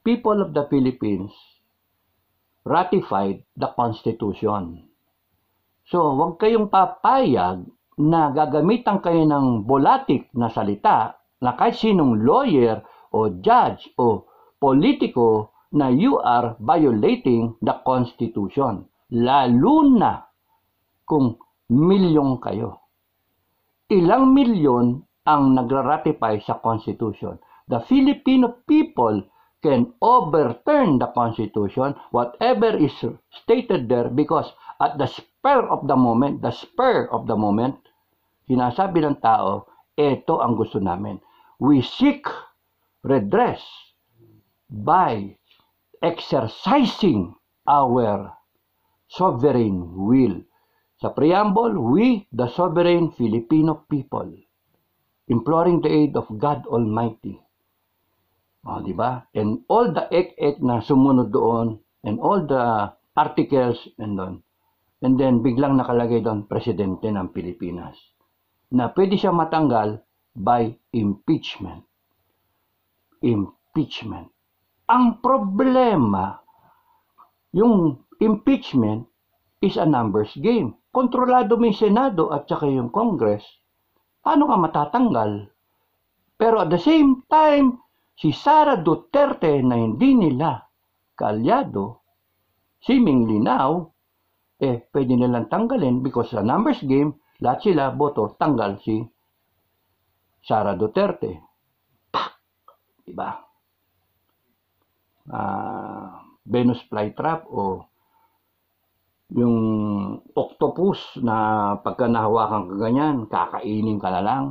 people of the Philippines ratified the Constitution. So, huwag kayong papayag na gagamitan kayo ng bolatik na salita na kahit sinong lawyer o judge o politiko na you are violating the Constitution. Lalo na kung milyong kayo. Ilang milyon ang nagra-ratify sa Constitution. The Filipino people can overturn the Constitution, whatever is stated there, because at the spur of the moment, the spur of the moment, sinasabi ng tao, ito ang gusto namin. We seek redress by exercising our sovereign will. Sa preamble, we, the sovereign Filipino people imploring the aid of God Almighty. O, ah, di ba? And all the ek-ek na sumunod doon, and all the articles, and doon. And then, biglang nakalagay doon, presidente ng Pilipinas. Na pwede siya matanggal by impeachment. Impeachment. Ang problema, yung impeachment is a numbers game. Kontrolado may Senado at saka yung Congress paano ka matatanggal? Pero at the same time, si Sara Duterte na hindi nila kalyado, seemingly now, eh pwede nilang tanggalin because sa numbers game, lahat sila boto tanggal si Sara Duterte. Pak! Diba? Uh, Venus flytrap o yung octopus na pagka nahawakan ka ganyan, kakainin ka na lang.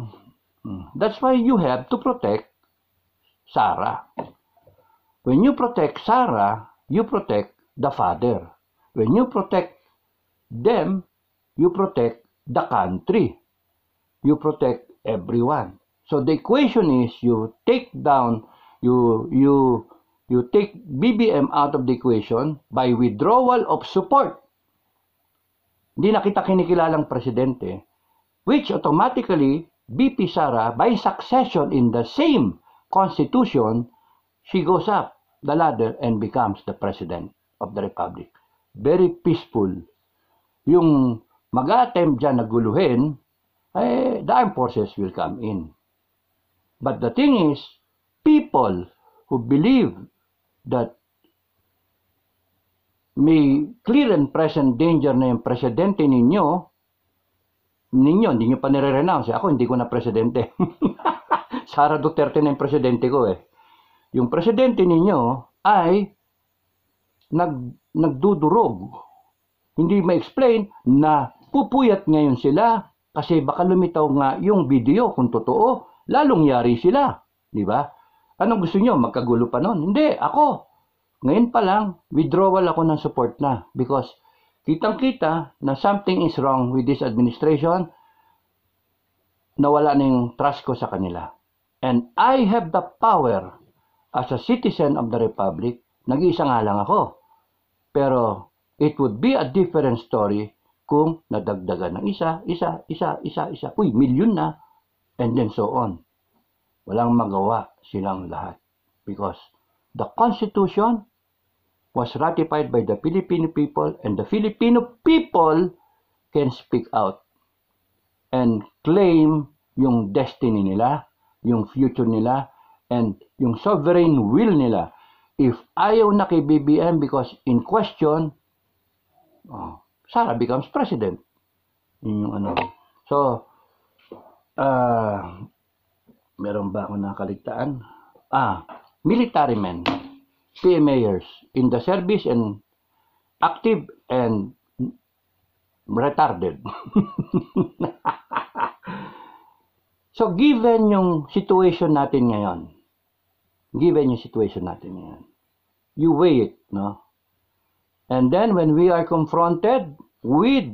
Hmm. That's why you have to protect Sarah. When you protect Sarah, you protect the father. When you protect them, you protect the country. You protect everyone. So the equation is you take down, you, you, you take BBM out of the equation by withdrawal of support hindi na kita kinikilalang presidente. Which automatically, BP Sara, by succession in the same constitution, she goes up the ladder and becomes the president of the republic. Very peaceful. Yung mag-attempt dyan na guluhin, eh, the armed forces will come in. But the thing is, people who believe that may clear and present danger na yung presidente ninyo, ninyo, hindi nyo pa nire-renounce. Ako, hindi ko na presidente. Sara Duterte na yung presidente ko eh. Yung presidente ninyo ay nag, nagdudurog. Hindi ma-explain na pupuyat ngayon sila kasi baka lumitaw nga yung video kung totoo, lalong yari sila. Di ba? Anong gusto nyo? Magkagulo pa nun? Hindi, ako. Ngayon pa lang, withdrawal ako ng support na because kitang-kita na something is wrong with this administration nawala na yung trust ko sa kanila. And I have the power as a citizen of the Republic, nag-iisa nga lang ako. Pero it would be a different story kung nadagdagan ng isa, isa, isa, isa, isa. Uy, milyon na. And then so on. Walang magawa silang lahat. Because the Constitution was ratified by the Filipino people and the Filipino people can speak out and claim yung destiny nila, yung future nila, and yung sovereign will nila. If ayaw na kay BBM because in question, oh, Sara becomes president. Yun yung ano. So, uh, meron ba akong nakaligtaan? Ah, military men mayors in the service and active and retarded. so given yung situation natin ngayon, given yung situation natin ngayon, you weigh it, no? And then when we are confronted with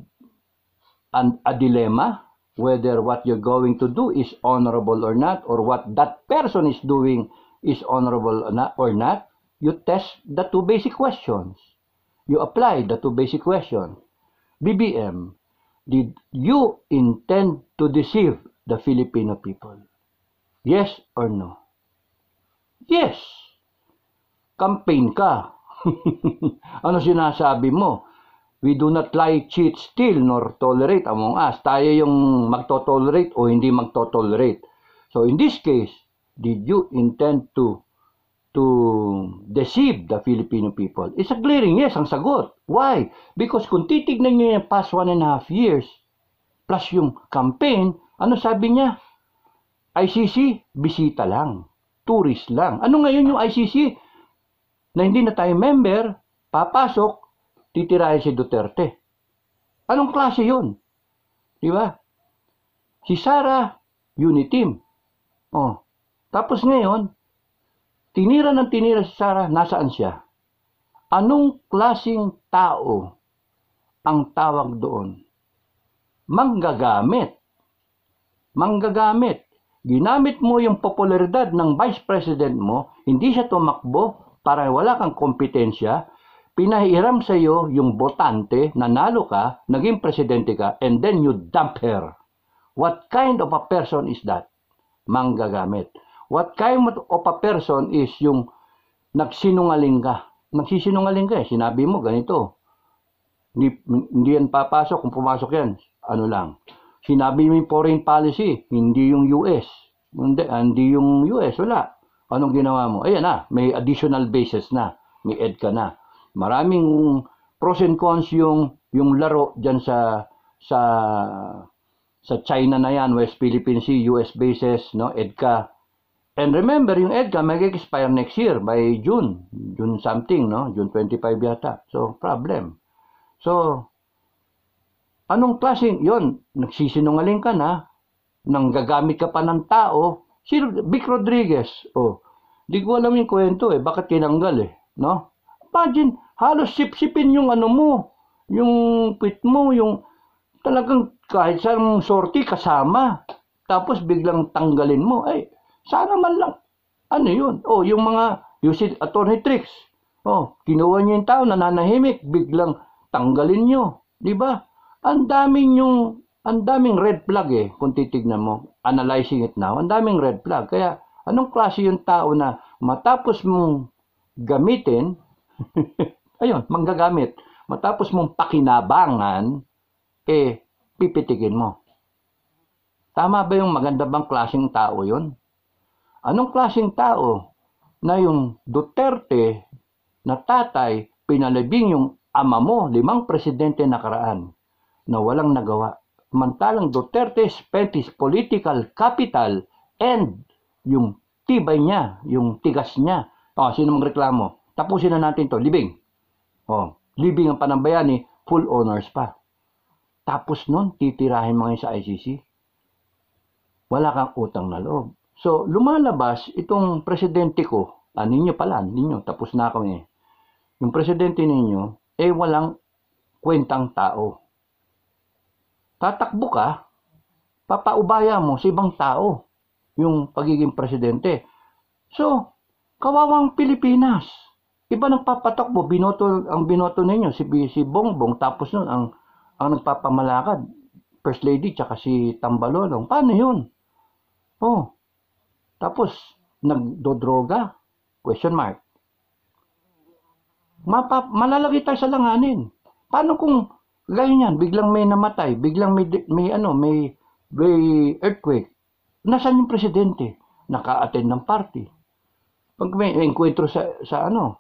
an, a dilemma, whether what you're going to do is honorable or not, or what that person is doing is honorable or not, or not you test the two basic questions. You apply the two basic questions. BBM, did you intend to deceive the Filipino people? Yes or no? Yes. Campaign ka. ano sinasabi mo? We do not lie, cheat, steal, nor tolerate among us. Tayo yung magto-tolerate o hindi magto-tolerate. So in this case, did you intend to to deceive the Filipino people? It's a glaring yes ang sagot. Why? Because kung titignan nyo yung past one and a half years, plus yung campaign, ano sabi niya? ICC, bisita lang. Tourist lang. Ano ngayon yung ICC? Na hindi na tayo member, papasok, titirahin si Duterte. Anong klase yun? Di ba? Si Sara, team. Oh. Tapos ngayon, Tinira ng tinira si Sarah, nasaan siya? Anong klasing tao ang tawag doon? Manggagamit. Manggagamit. Ginamit mo yung popularidad ng vice president mo, hindi siya tumakbo para wala kang kompetensya, pinahiram sa iyo yung botante, nanalo ka, naging presidente ka, and then you dump her. What kind of a person is that? Manggagamit. What kind of a person is yung nagsinungaling ka. Nagsisinungaling ka eh. Sinabi mo ganito. Hindi, hindi yan papasok kung pumasok yan. Ano lang. Sinabi mo yung foreign policy. Hindi yung US. Hindi, hindi yung US. Wala. Anong ginawa mo? Ayan na. May additional basis na. May EDCA na. Maraming pros and cons yung yung laro diyan sa sa sa China na yan, West Philippine Sea, US bases, no, EDCA, And remember, yung EDCA mag-expire next year by June. June something, no? June 25 yata. So, problem. So, anong klaseng, yon nagsisinungaling ka na, nang gagamit ka pa ng tao, si Vic Rodriguez, oh, di ko alam yung kwento eh, bakit tinanggal eh, no? Imagine, halos sipsipin yung ano mo, yung pit mo, yung talagang kahit saan sorti kasama, tapos biglang tanggalin mo, eh, sana man lang, ano yun? oh, yung mga, you attorney tricks. oh, kinuha niya yung tao, nananahimik, biglang tanggalin nyo. Di ba? Ang daming yung, ang daming red flag eh, kung titignan mo, analyzing it now, ang daming red flag. Kaya, anong klase yung tao na matapos mong gamitin, ayun, manggagamit, matapos mong pakinabangan, eh, pipitikin mo. Tama ba yung maganda bang klaseng tao yon? Anong klaseng tao na yung Duterte na tatay pinalibing yung ama mo, limang presidente nakaraan na walang nagawa. Mantalang Duterte spent his political capital and yung tibay niya, yung tigas niya. O, oh, sino mong reklamo? Tapusin na natin to, libing. Oh, libing ang panambayani, full owners pa. Tapos nun, titirahin mga sa ICC. Wala kang utang na loob. So, lumalabas itong presidente ko, ah, ninyo pala, ninyo, tapos na kami. Yung presidente ninyo, eh walang kwentang tao. Tatakbo ka, papaubaya mo sa ibang tao yung pagiging presidente. So, kawawang Pilipinas. Iba nagpapatakbo, binoto, ang binoto ninyo, si, si Bongbong, tapos nun ang, ang nagpapamalakad, First Lady, tsaka si Tambalonong. Paano yun? Oh, tapos, nagdodroga? Question mark. Mapa, malalagay tayo sa langanin. Paano kung gayon yan, biglang may namatay, biglang may, may ano, may, may earthquake. Nasaan yung presidente? Naka-attend ng party. Pag may enkwentro sa, sa ano,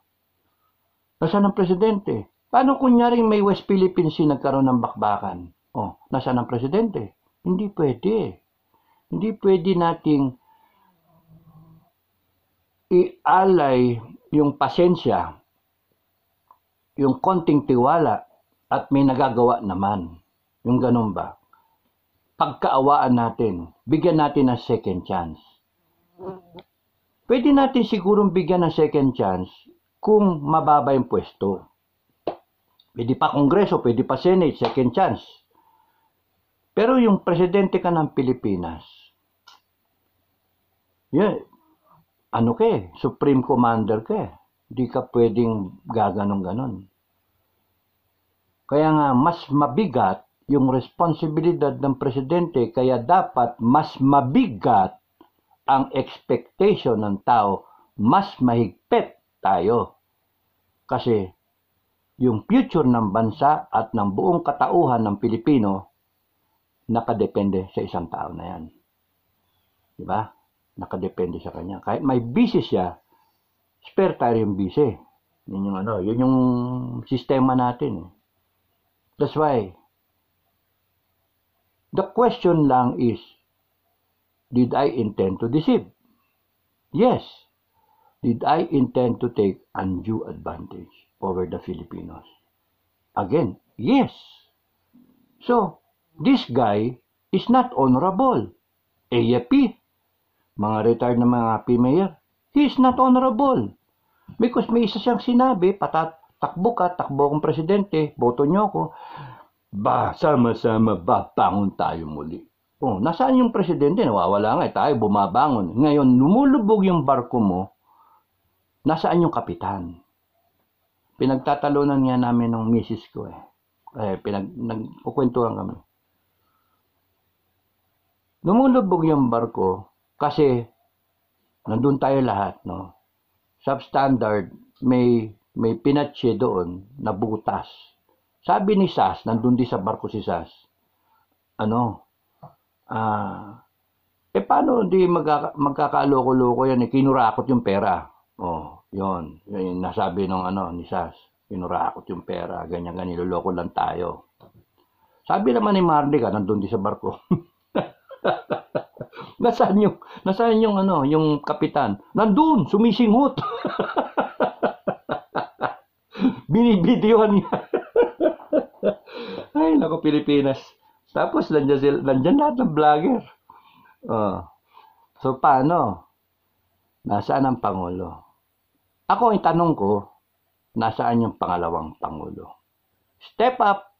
nasaan ang presidente? Paano kunyaring may West Philippine Sea nagkaroon ng bakbakan? O, oh, nasaan ang presidente? Hindi pwede. Hindi pwede nating ialay yung pasensya, yung konting tiwala, at may nagagawa naman. Yung ganun ba? Pagkaawaan natin, bigyan natin ng second chance. Pwede natin sigurong bigyan ng second chance kung mababa yung pwesto. Pwede pa Kongreso, pwede pa Senate, second chance. Pero yung presidente ka ng Pilipinas, yeah, ano ka eh, supreme commander ka eh. Hindi ka pwedeng gaganong ganon. Kaya nga, mas mabigat yung responsibilidad ng presidente, kaya dapat mas mabigat ang expectation ng tao, mas mahigpit tayo. Kasi yung future ng bansa at ng buong katauhan ng Pilipino nakadepende sa isang tao na yan. Di ba? nakadepende sa kanya. Kahit may busy siya, spare tayo yung busy. Yun yung ano, yun yung sistema natin. Eh. That's why, the question lang is, did I intend to deceive? Yes. Did I intend to take undue advantage over the Filipinos? Again, yes. So, this guy is not honorable. AFP mga retired na mga P-Mayor, he is not honorable. Because may isa siyang sinabi, patat, takbo ka, takbo akong presidente, boto niyo ako. Ba, sama-sama ba, bangon tayo muli. Oh, nasaan yung presidente? Nawawala nga, eh, tayo bumabangon. Ngayon, lumulubog yung barko mo, nasaan yung kapitan? Pinagtatalunan nga namin ng misis ko eh. Eh, pinag, nagkukwentuhan kami. Lumulubog yung barko, kasi, nandun tayo lahat, no? Substandard, may, may pinatse doon na butas. Sabi ni Sas, nandun din sa barko si Sas, ano, ah, eh paano di magkaka, magkakaloko-loko yan, eh, kinurakot yung pera. Oh, yon, yun, nasabi ng ano, ni Sas, kinurakot yung pera, ganyan ganyan, niloloko lang tayo. Sabi naman ni Marley ka, ah, nandun din sa barko. nasaan yung, nasaan yung ano, yung kapitan? Nandun, sumisinghot. Binibidyohan niya. Ay, nako Pilipinas. Tapos, nandiyan, sila, nandiyan lahat ng vlogger. Oh. So, paano? Nasaan ang Pangulo? Ako, ang tanong ko, nasaan yung pangalawang Pangulo? Step up,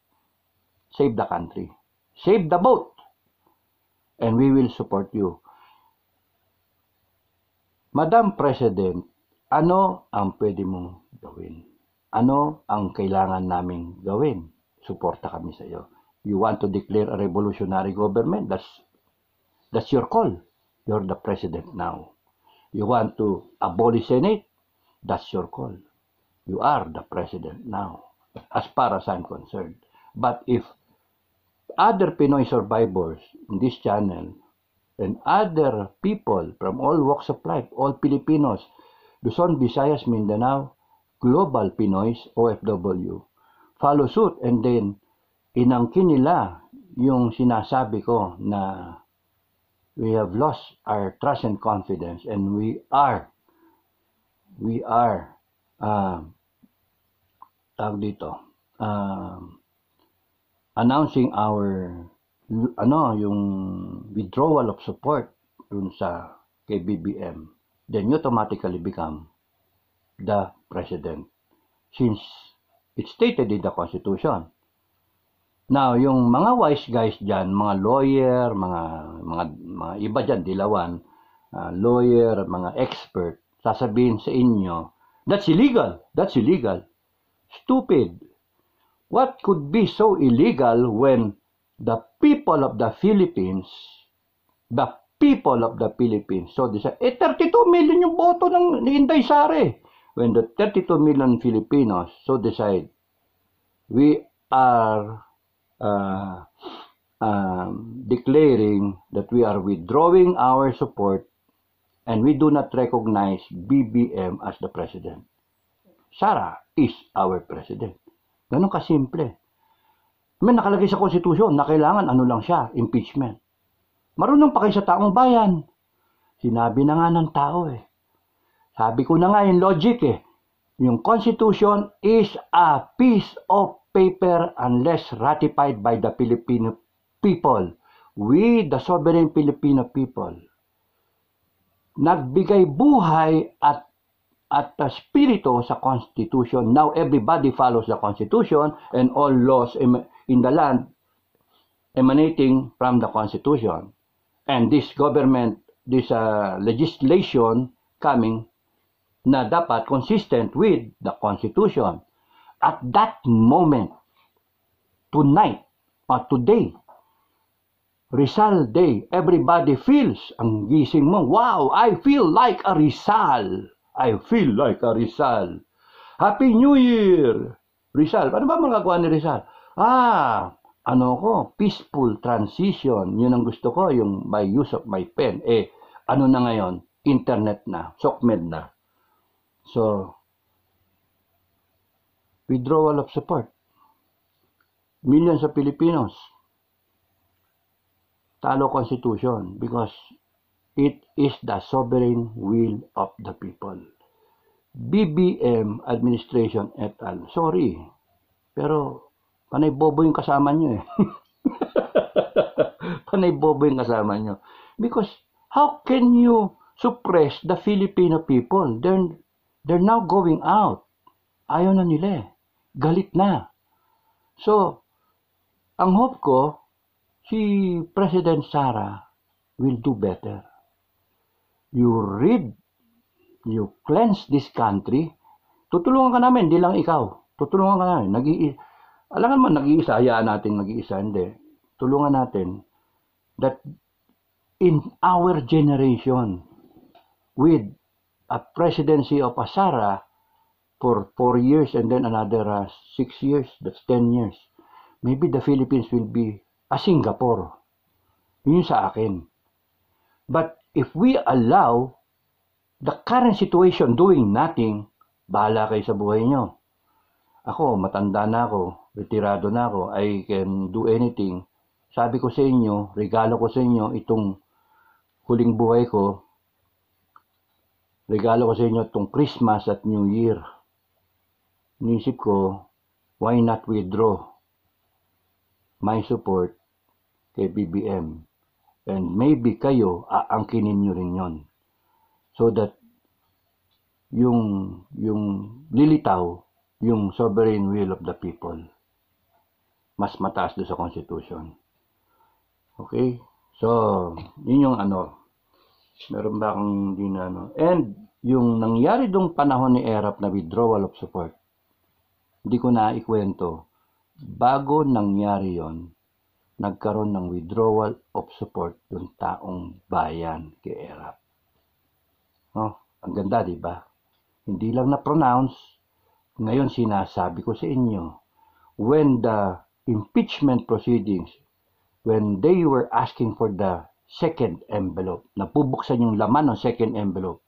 save the country, save the boat and we will support you. Madam President, ano ang pwede mong gawin? Ano ang kailangan naming gawin? Suporta kami sa iyo. You want to declare a revolutionary government? That's, that's your call. You're the president now. You want to abolish Senate? That's your call. You are the president now, as far as I'm concerned. But if other Pinoy survivors in this channel and other people from all walks of life, all Filipinos, Luzon, Visayas, Mindanao, Global Pinoys, OFW, follow suit and then inangkin nila yung sinasabi ko na we have lost our trust and confidence and we are we are um, tawag dito um, announcing our ano yung withdrawal of support dun sa kay BBM then you automatically become the president since it's stated in the constitution now yung mga wise guys diyan mga lawyer mga mga mga iba diyan dilawan uh, lawyer mga expert sasabihin sa inyo that's illegal that's illegal stupid What could be so illegal when the people of the Philippines, the people of the Philippines, so they say, eh, 32 million yung boto ng Inday Sare. When the 32 million Filipinos so decide, we are uh, um, declaring that we are withdrawing our support and we do not recognize BBM as the president. Sara is our president. Ganun kasimple. May nakalagay sa konstitusyon na kailangan ano lang siya, impeachment. Marunong pa kayo sa taong bayan. Sinabi na nga ng tao eh. Sabi ko na nga yung logic eh. Yung constitution is a piece of paper unless ratified by the Filipino people. We, the sovereign Filipino people. Nagbigay buhay at at uh, spirito sa Constitution. Now everybody follows the Constitution and all laws in the land emanating from the Constitution. And this government, this uh, legislation coming na dapat consistent with the Constitution. At that moment, tonight, or today, Rizal Day, everybody feels, ang gising mo, wow, I feel like a Rizal. I feel like a Rizal. Happy New Year! Rizal. Ano ba magagawa ni Rizal? Ah, ano ko? Peaceful transition. Yun ang gusto ko, yung by use of my pen. Eh, ano na ngayon? Internet na. Sokmed na. So, withdrawal of support. Millions of Filipinos. Talo constitution because It is the sovereign will of the people. BBM administration et al. Sorry. Pero panay bobo yung kasama nyo eh. panay bobo yung kasama nyo. Because how can you suppress the Filipino people? They're, they're now going out. Ayaw na nila eh. Galit na. So, ang hope ko, si President Sara will do better you read, you cleanse this country, tutulungan ka namin, hindi lang ikaw. Tutulungan ka namin. Nag Alangan mo, nag-iisa, hayaan natin nag-iisa, hindi. Tulungan natin that in our generation, with a presidency of Asara for four years and then another uh, six years, that's ten years, maybe the Philippines will be a Singapore. Yun sa akin. But if we allow the current situation doing nothing, bahala kayo sa buhay nyo. Ako, matanda na ako, retirado na ako, I can do anything. Sabi ko sa inyo, regalo ko sa inyo itong huling buhay ko, regalo ko sa inyo itong Christmas at New Year. Inisip ko, why not withdraw my support kay BBM? And maybe kayo, aangkinin nyo rin yon. So that yung, yung lilitaw, yung sovereign will of the people. Mas mataas do sa Constitution. Okay? So, yun yung ano. Meron ba akong di na ano. And, yung nangyari dong panahon ni Erap na withdrawal of support, hindi ko na ikwento. Bago nangyari yon nagkaroon ng withdrawal of support yung taong bayan kay Arab. No? Ang ganda, di ba? Hindi lang na-pronounce. Ngayon sinasabi ko sa inyo, when the impeachment proceedings, when they were asking for the second envelope, napubuksan yung laman ng second envelope,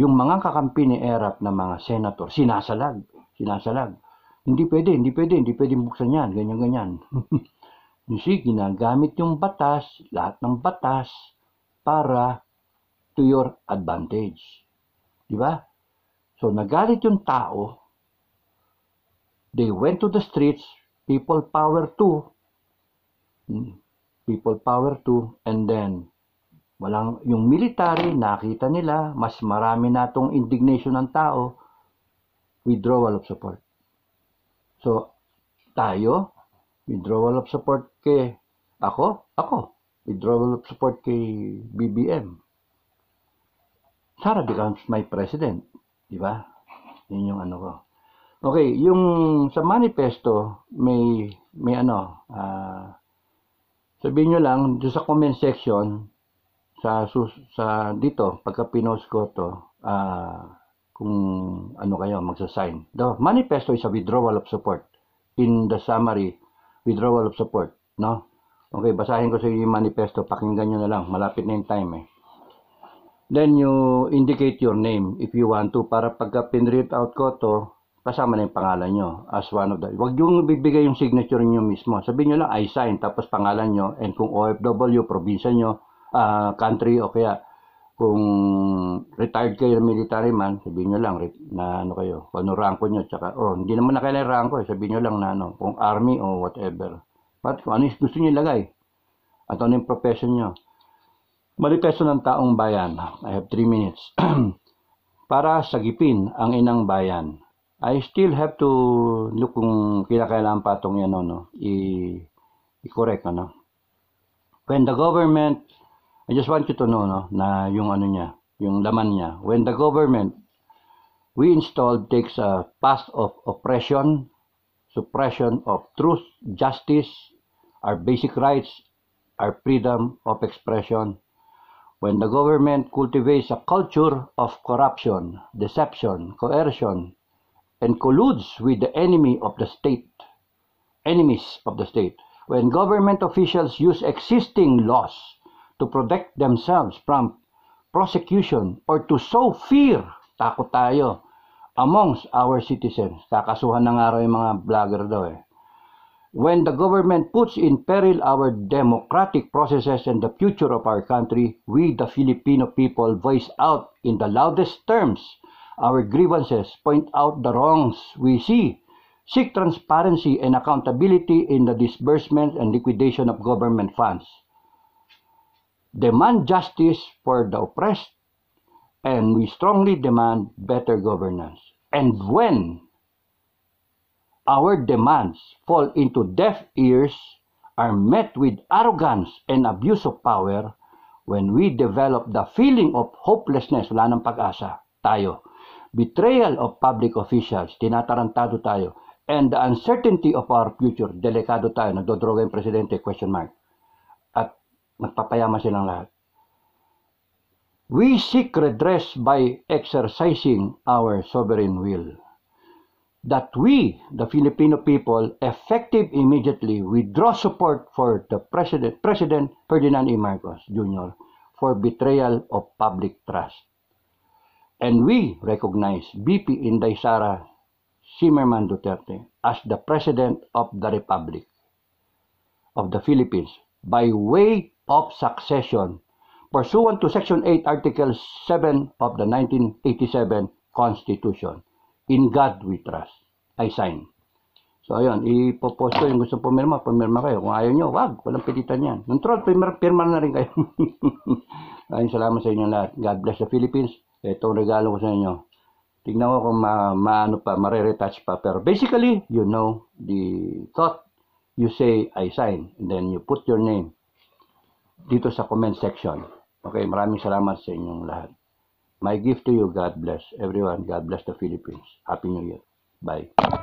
yung mga kakampi ni Erap na mga senator, sinasalag, sinasalag. Hindi pwede, hindi pwede, hindi pwede buksan yan, ganyan-ganyan. Kasi ginagamit yung batas, lahat ng batas, para to your advantage. Di ba? So, nagalit yung tao. They went to the streets. People power too. Hmm, people power too. And then, walang, yung military, nakita nila, mas marami na tong indignation ng tao, withdrawal of support. So, tayo, Withdrawal of support kay... Ako? Ako. Withdrawal of support kay BBM. Sara becomes my president. Di ba? Yun yung ano ko. Okay, yung sa manifesto, may, may ano, uh, sabihin nyo lang, doon sa comment section, sa, sa dito, pagka pinost ko to, uh, kung ano kayo magsasign. The manifesto is a withdrawal of support in the summary withdrawal of support, no? Okay, basahin ko sa inyo yung manifesto, pakinggan nyo na lang, malapit na yung time eh. Then you indicate your name if you want to para pagka pinread out ko to, kasama na yung pangalan nyo as one of the... Huwag yung bibigay yung signature nyo mismo. Sabihin nyo lang, I sign, tapos pangalan nyo, and kung OFW, probinsya nyo, uh, country, o kaya kung retired kayo ng military man, sabihin nyo lang na ano kayo, kung ano ranko nyo, tsaka, oh, hindi naman na kailangan ranko, eh, sabihin nyo lang na ano, kung army o whatever. But kung ano yung gusto nyo ilagay, at ano yung profession nyo. Malipeso ng taong bayan, I have 3 minutes. Para sagipin ang inang bayan, I still have to look kung kinakailangan pa itong yan, ano, i-correct, ano. When the government I just want you to know no, na yung ano niya, yung laman niya. When the government we installed takes a path of oppression, suppression of truth, justice, our basic rights, our freedom of expression. When the government cultivates a culture of corruption, deception, coercion, and colludes with the enemy of the state, enemies of the state. When government officials use existing laws to protect themselves from prosecution or to sow fear, takot tayo, amongst our citizens. Kakasuhan na nga raw yung mga vlogger daw eh. When the government puts in peril our democratic processes and the future of our country, we the Filipino people voice out in the loudest terms our grievances, point out the wrongs we see, seek transparency and accountability in the disbursement and liquidation of government funds demand justice for the oppressed, and we strongly demand better governance. And when our demands fall into deaf ears, are met with arrogance and abuse of power, when we develop the feeling of hopelessness, wala nang pag-asa, tayo. Betrayal of public officials, tinatarantado tayo. And the uncertainty of our future, delikado tayo, nagdodroga yung presidente, question mark. Magpapayaman silang lahat. We seek redress by exercising our sovereign will. That we, the Filipino people, effective immediately withdraw support for the President, President Ferdinand E. Marcos Jr. for betrayal of public trust. And we recognize BP Inday Sara Zimmerman Duterte as the President of the Republic of the Philippines by way of succession pursuant to Section 8, Article 7 of the 1987 Constitution. In God we trust. I sign. So, ayun, ipopost ko yung gusto pumirma, pumirma kayo. Kung ayaw nyo, wag, walang pilitan yan. Nung troll, pirma, pirma na rin kayo. ayun, salamat sa inyo lahat. God bless the Philippines. Itong regalo ko sa inyo. Tingnan ko kung ma, maano pa, mare-retouch pa. Pero basically, you know the thought. You say, I sign. And then you put your name dito sa comment section. Okay, maraming salamat sa inyong lahat. My gift to you, God bless everyone. God bless the Philippines. Happy New Year. Bye.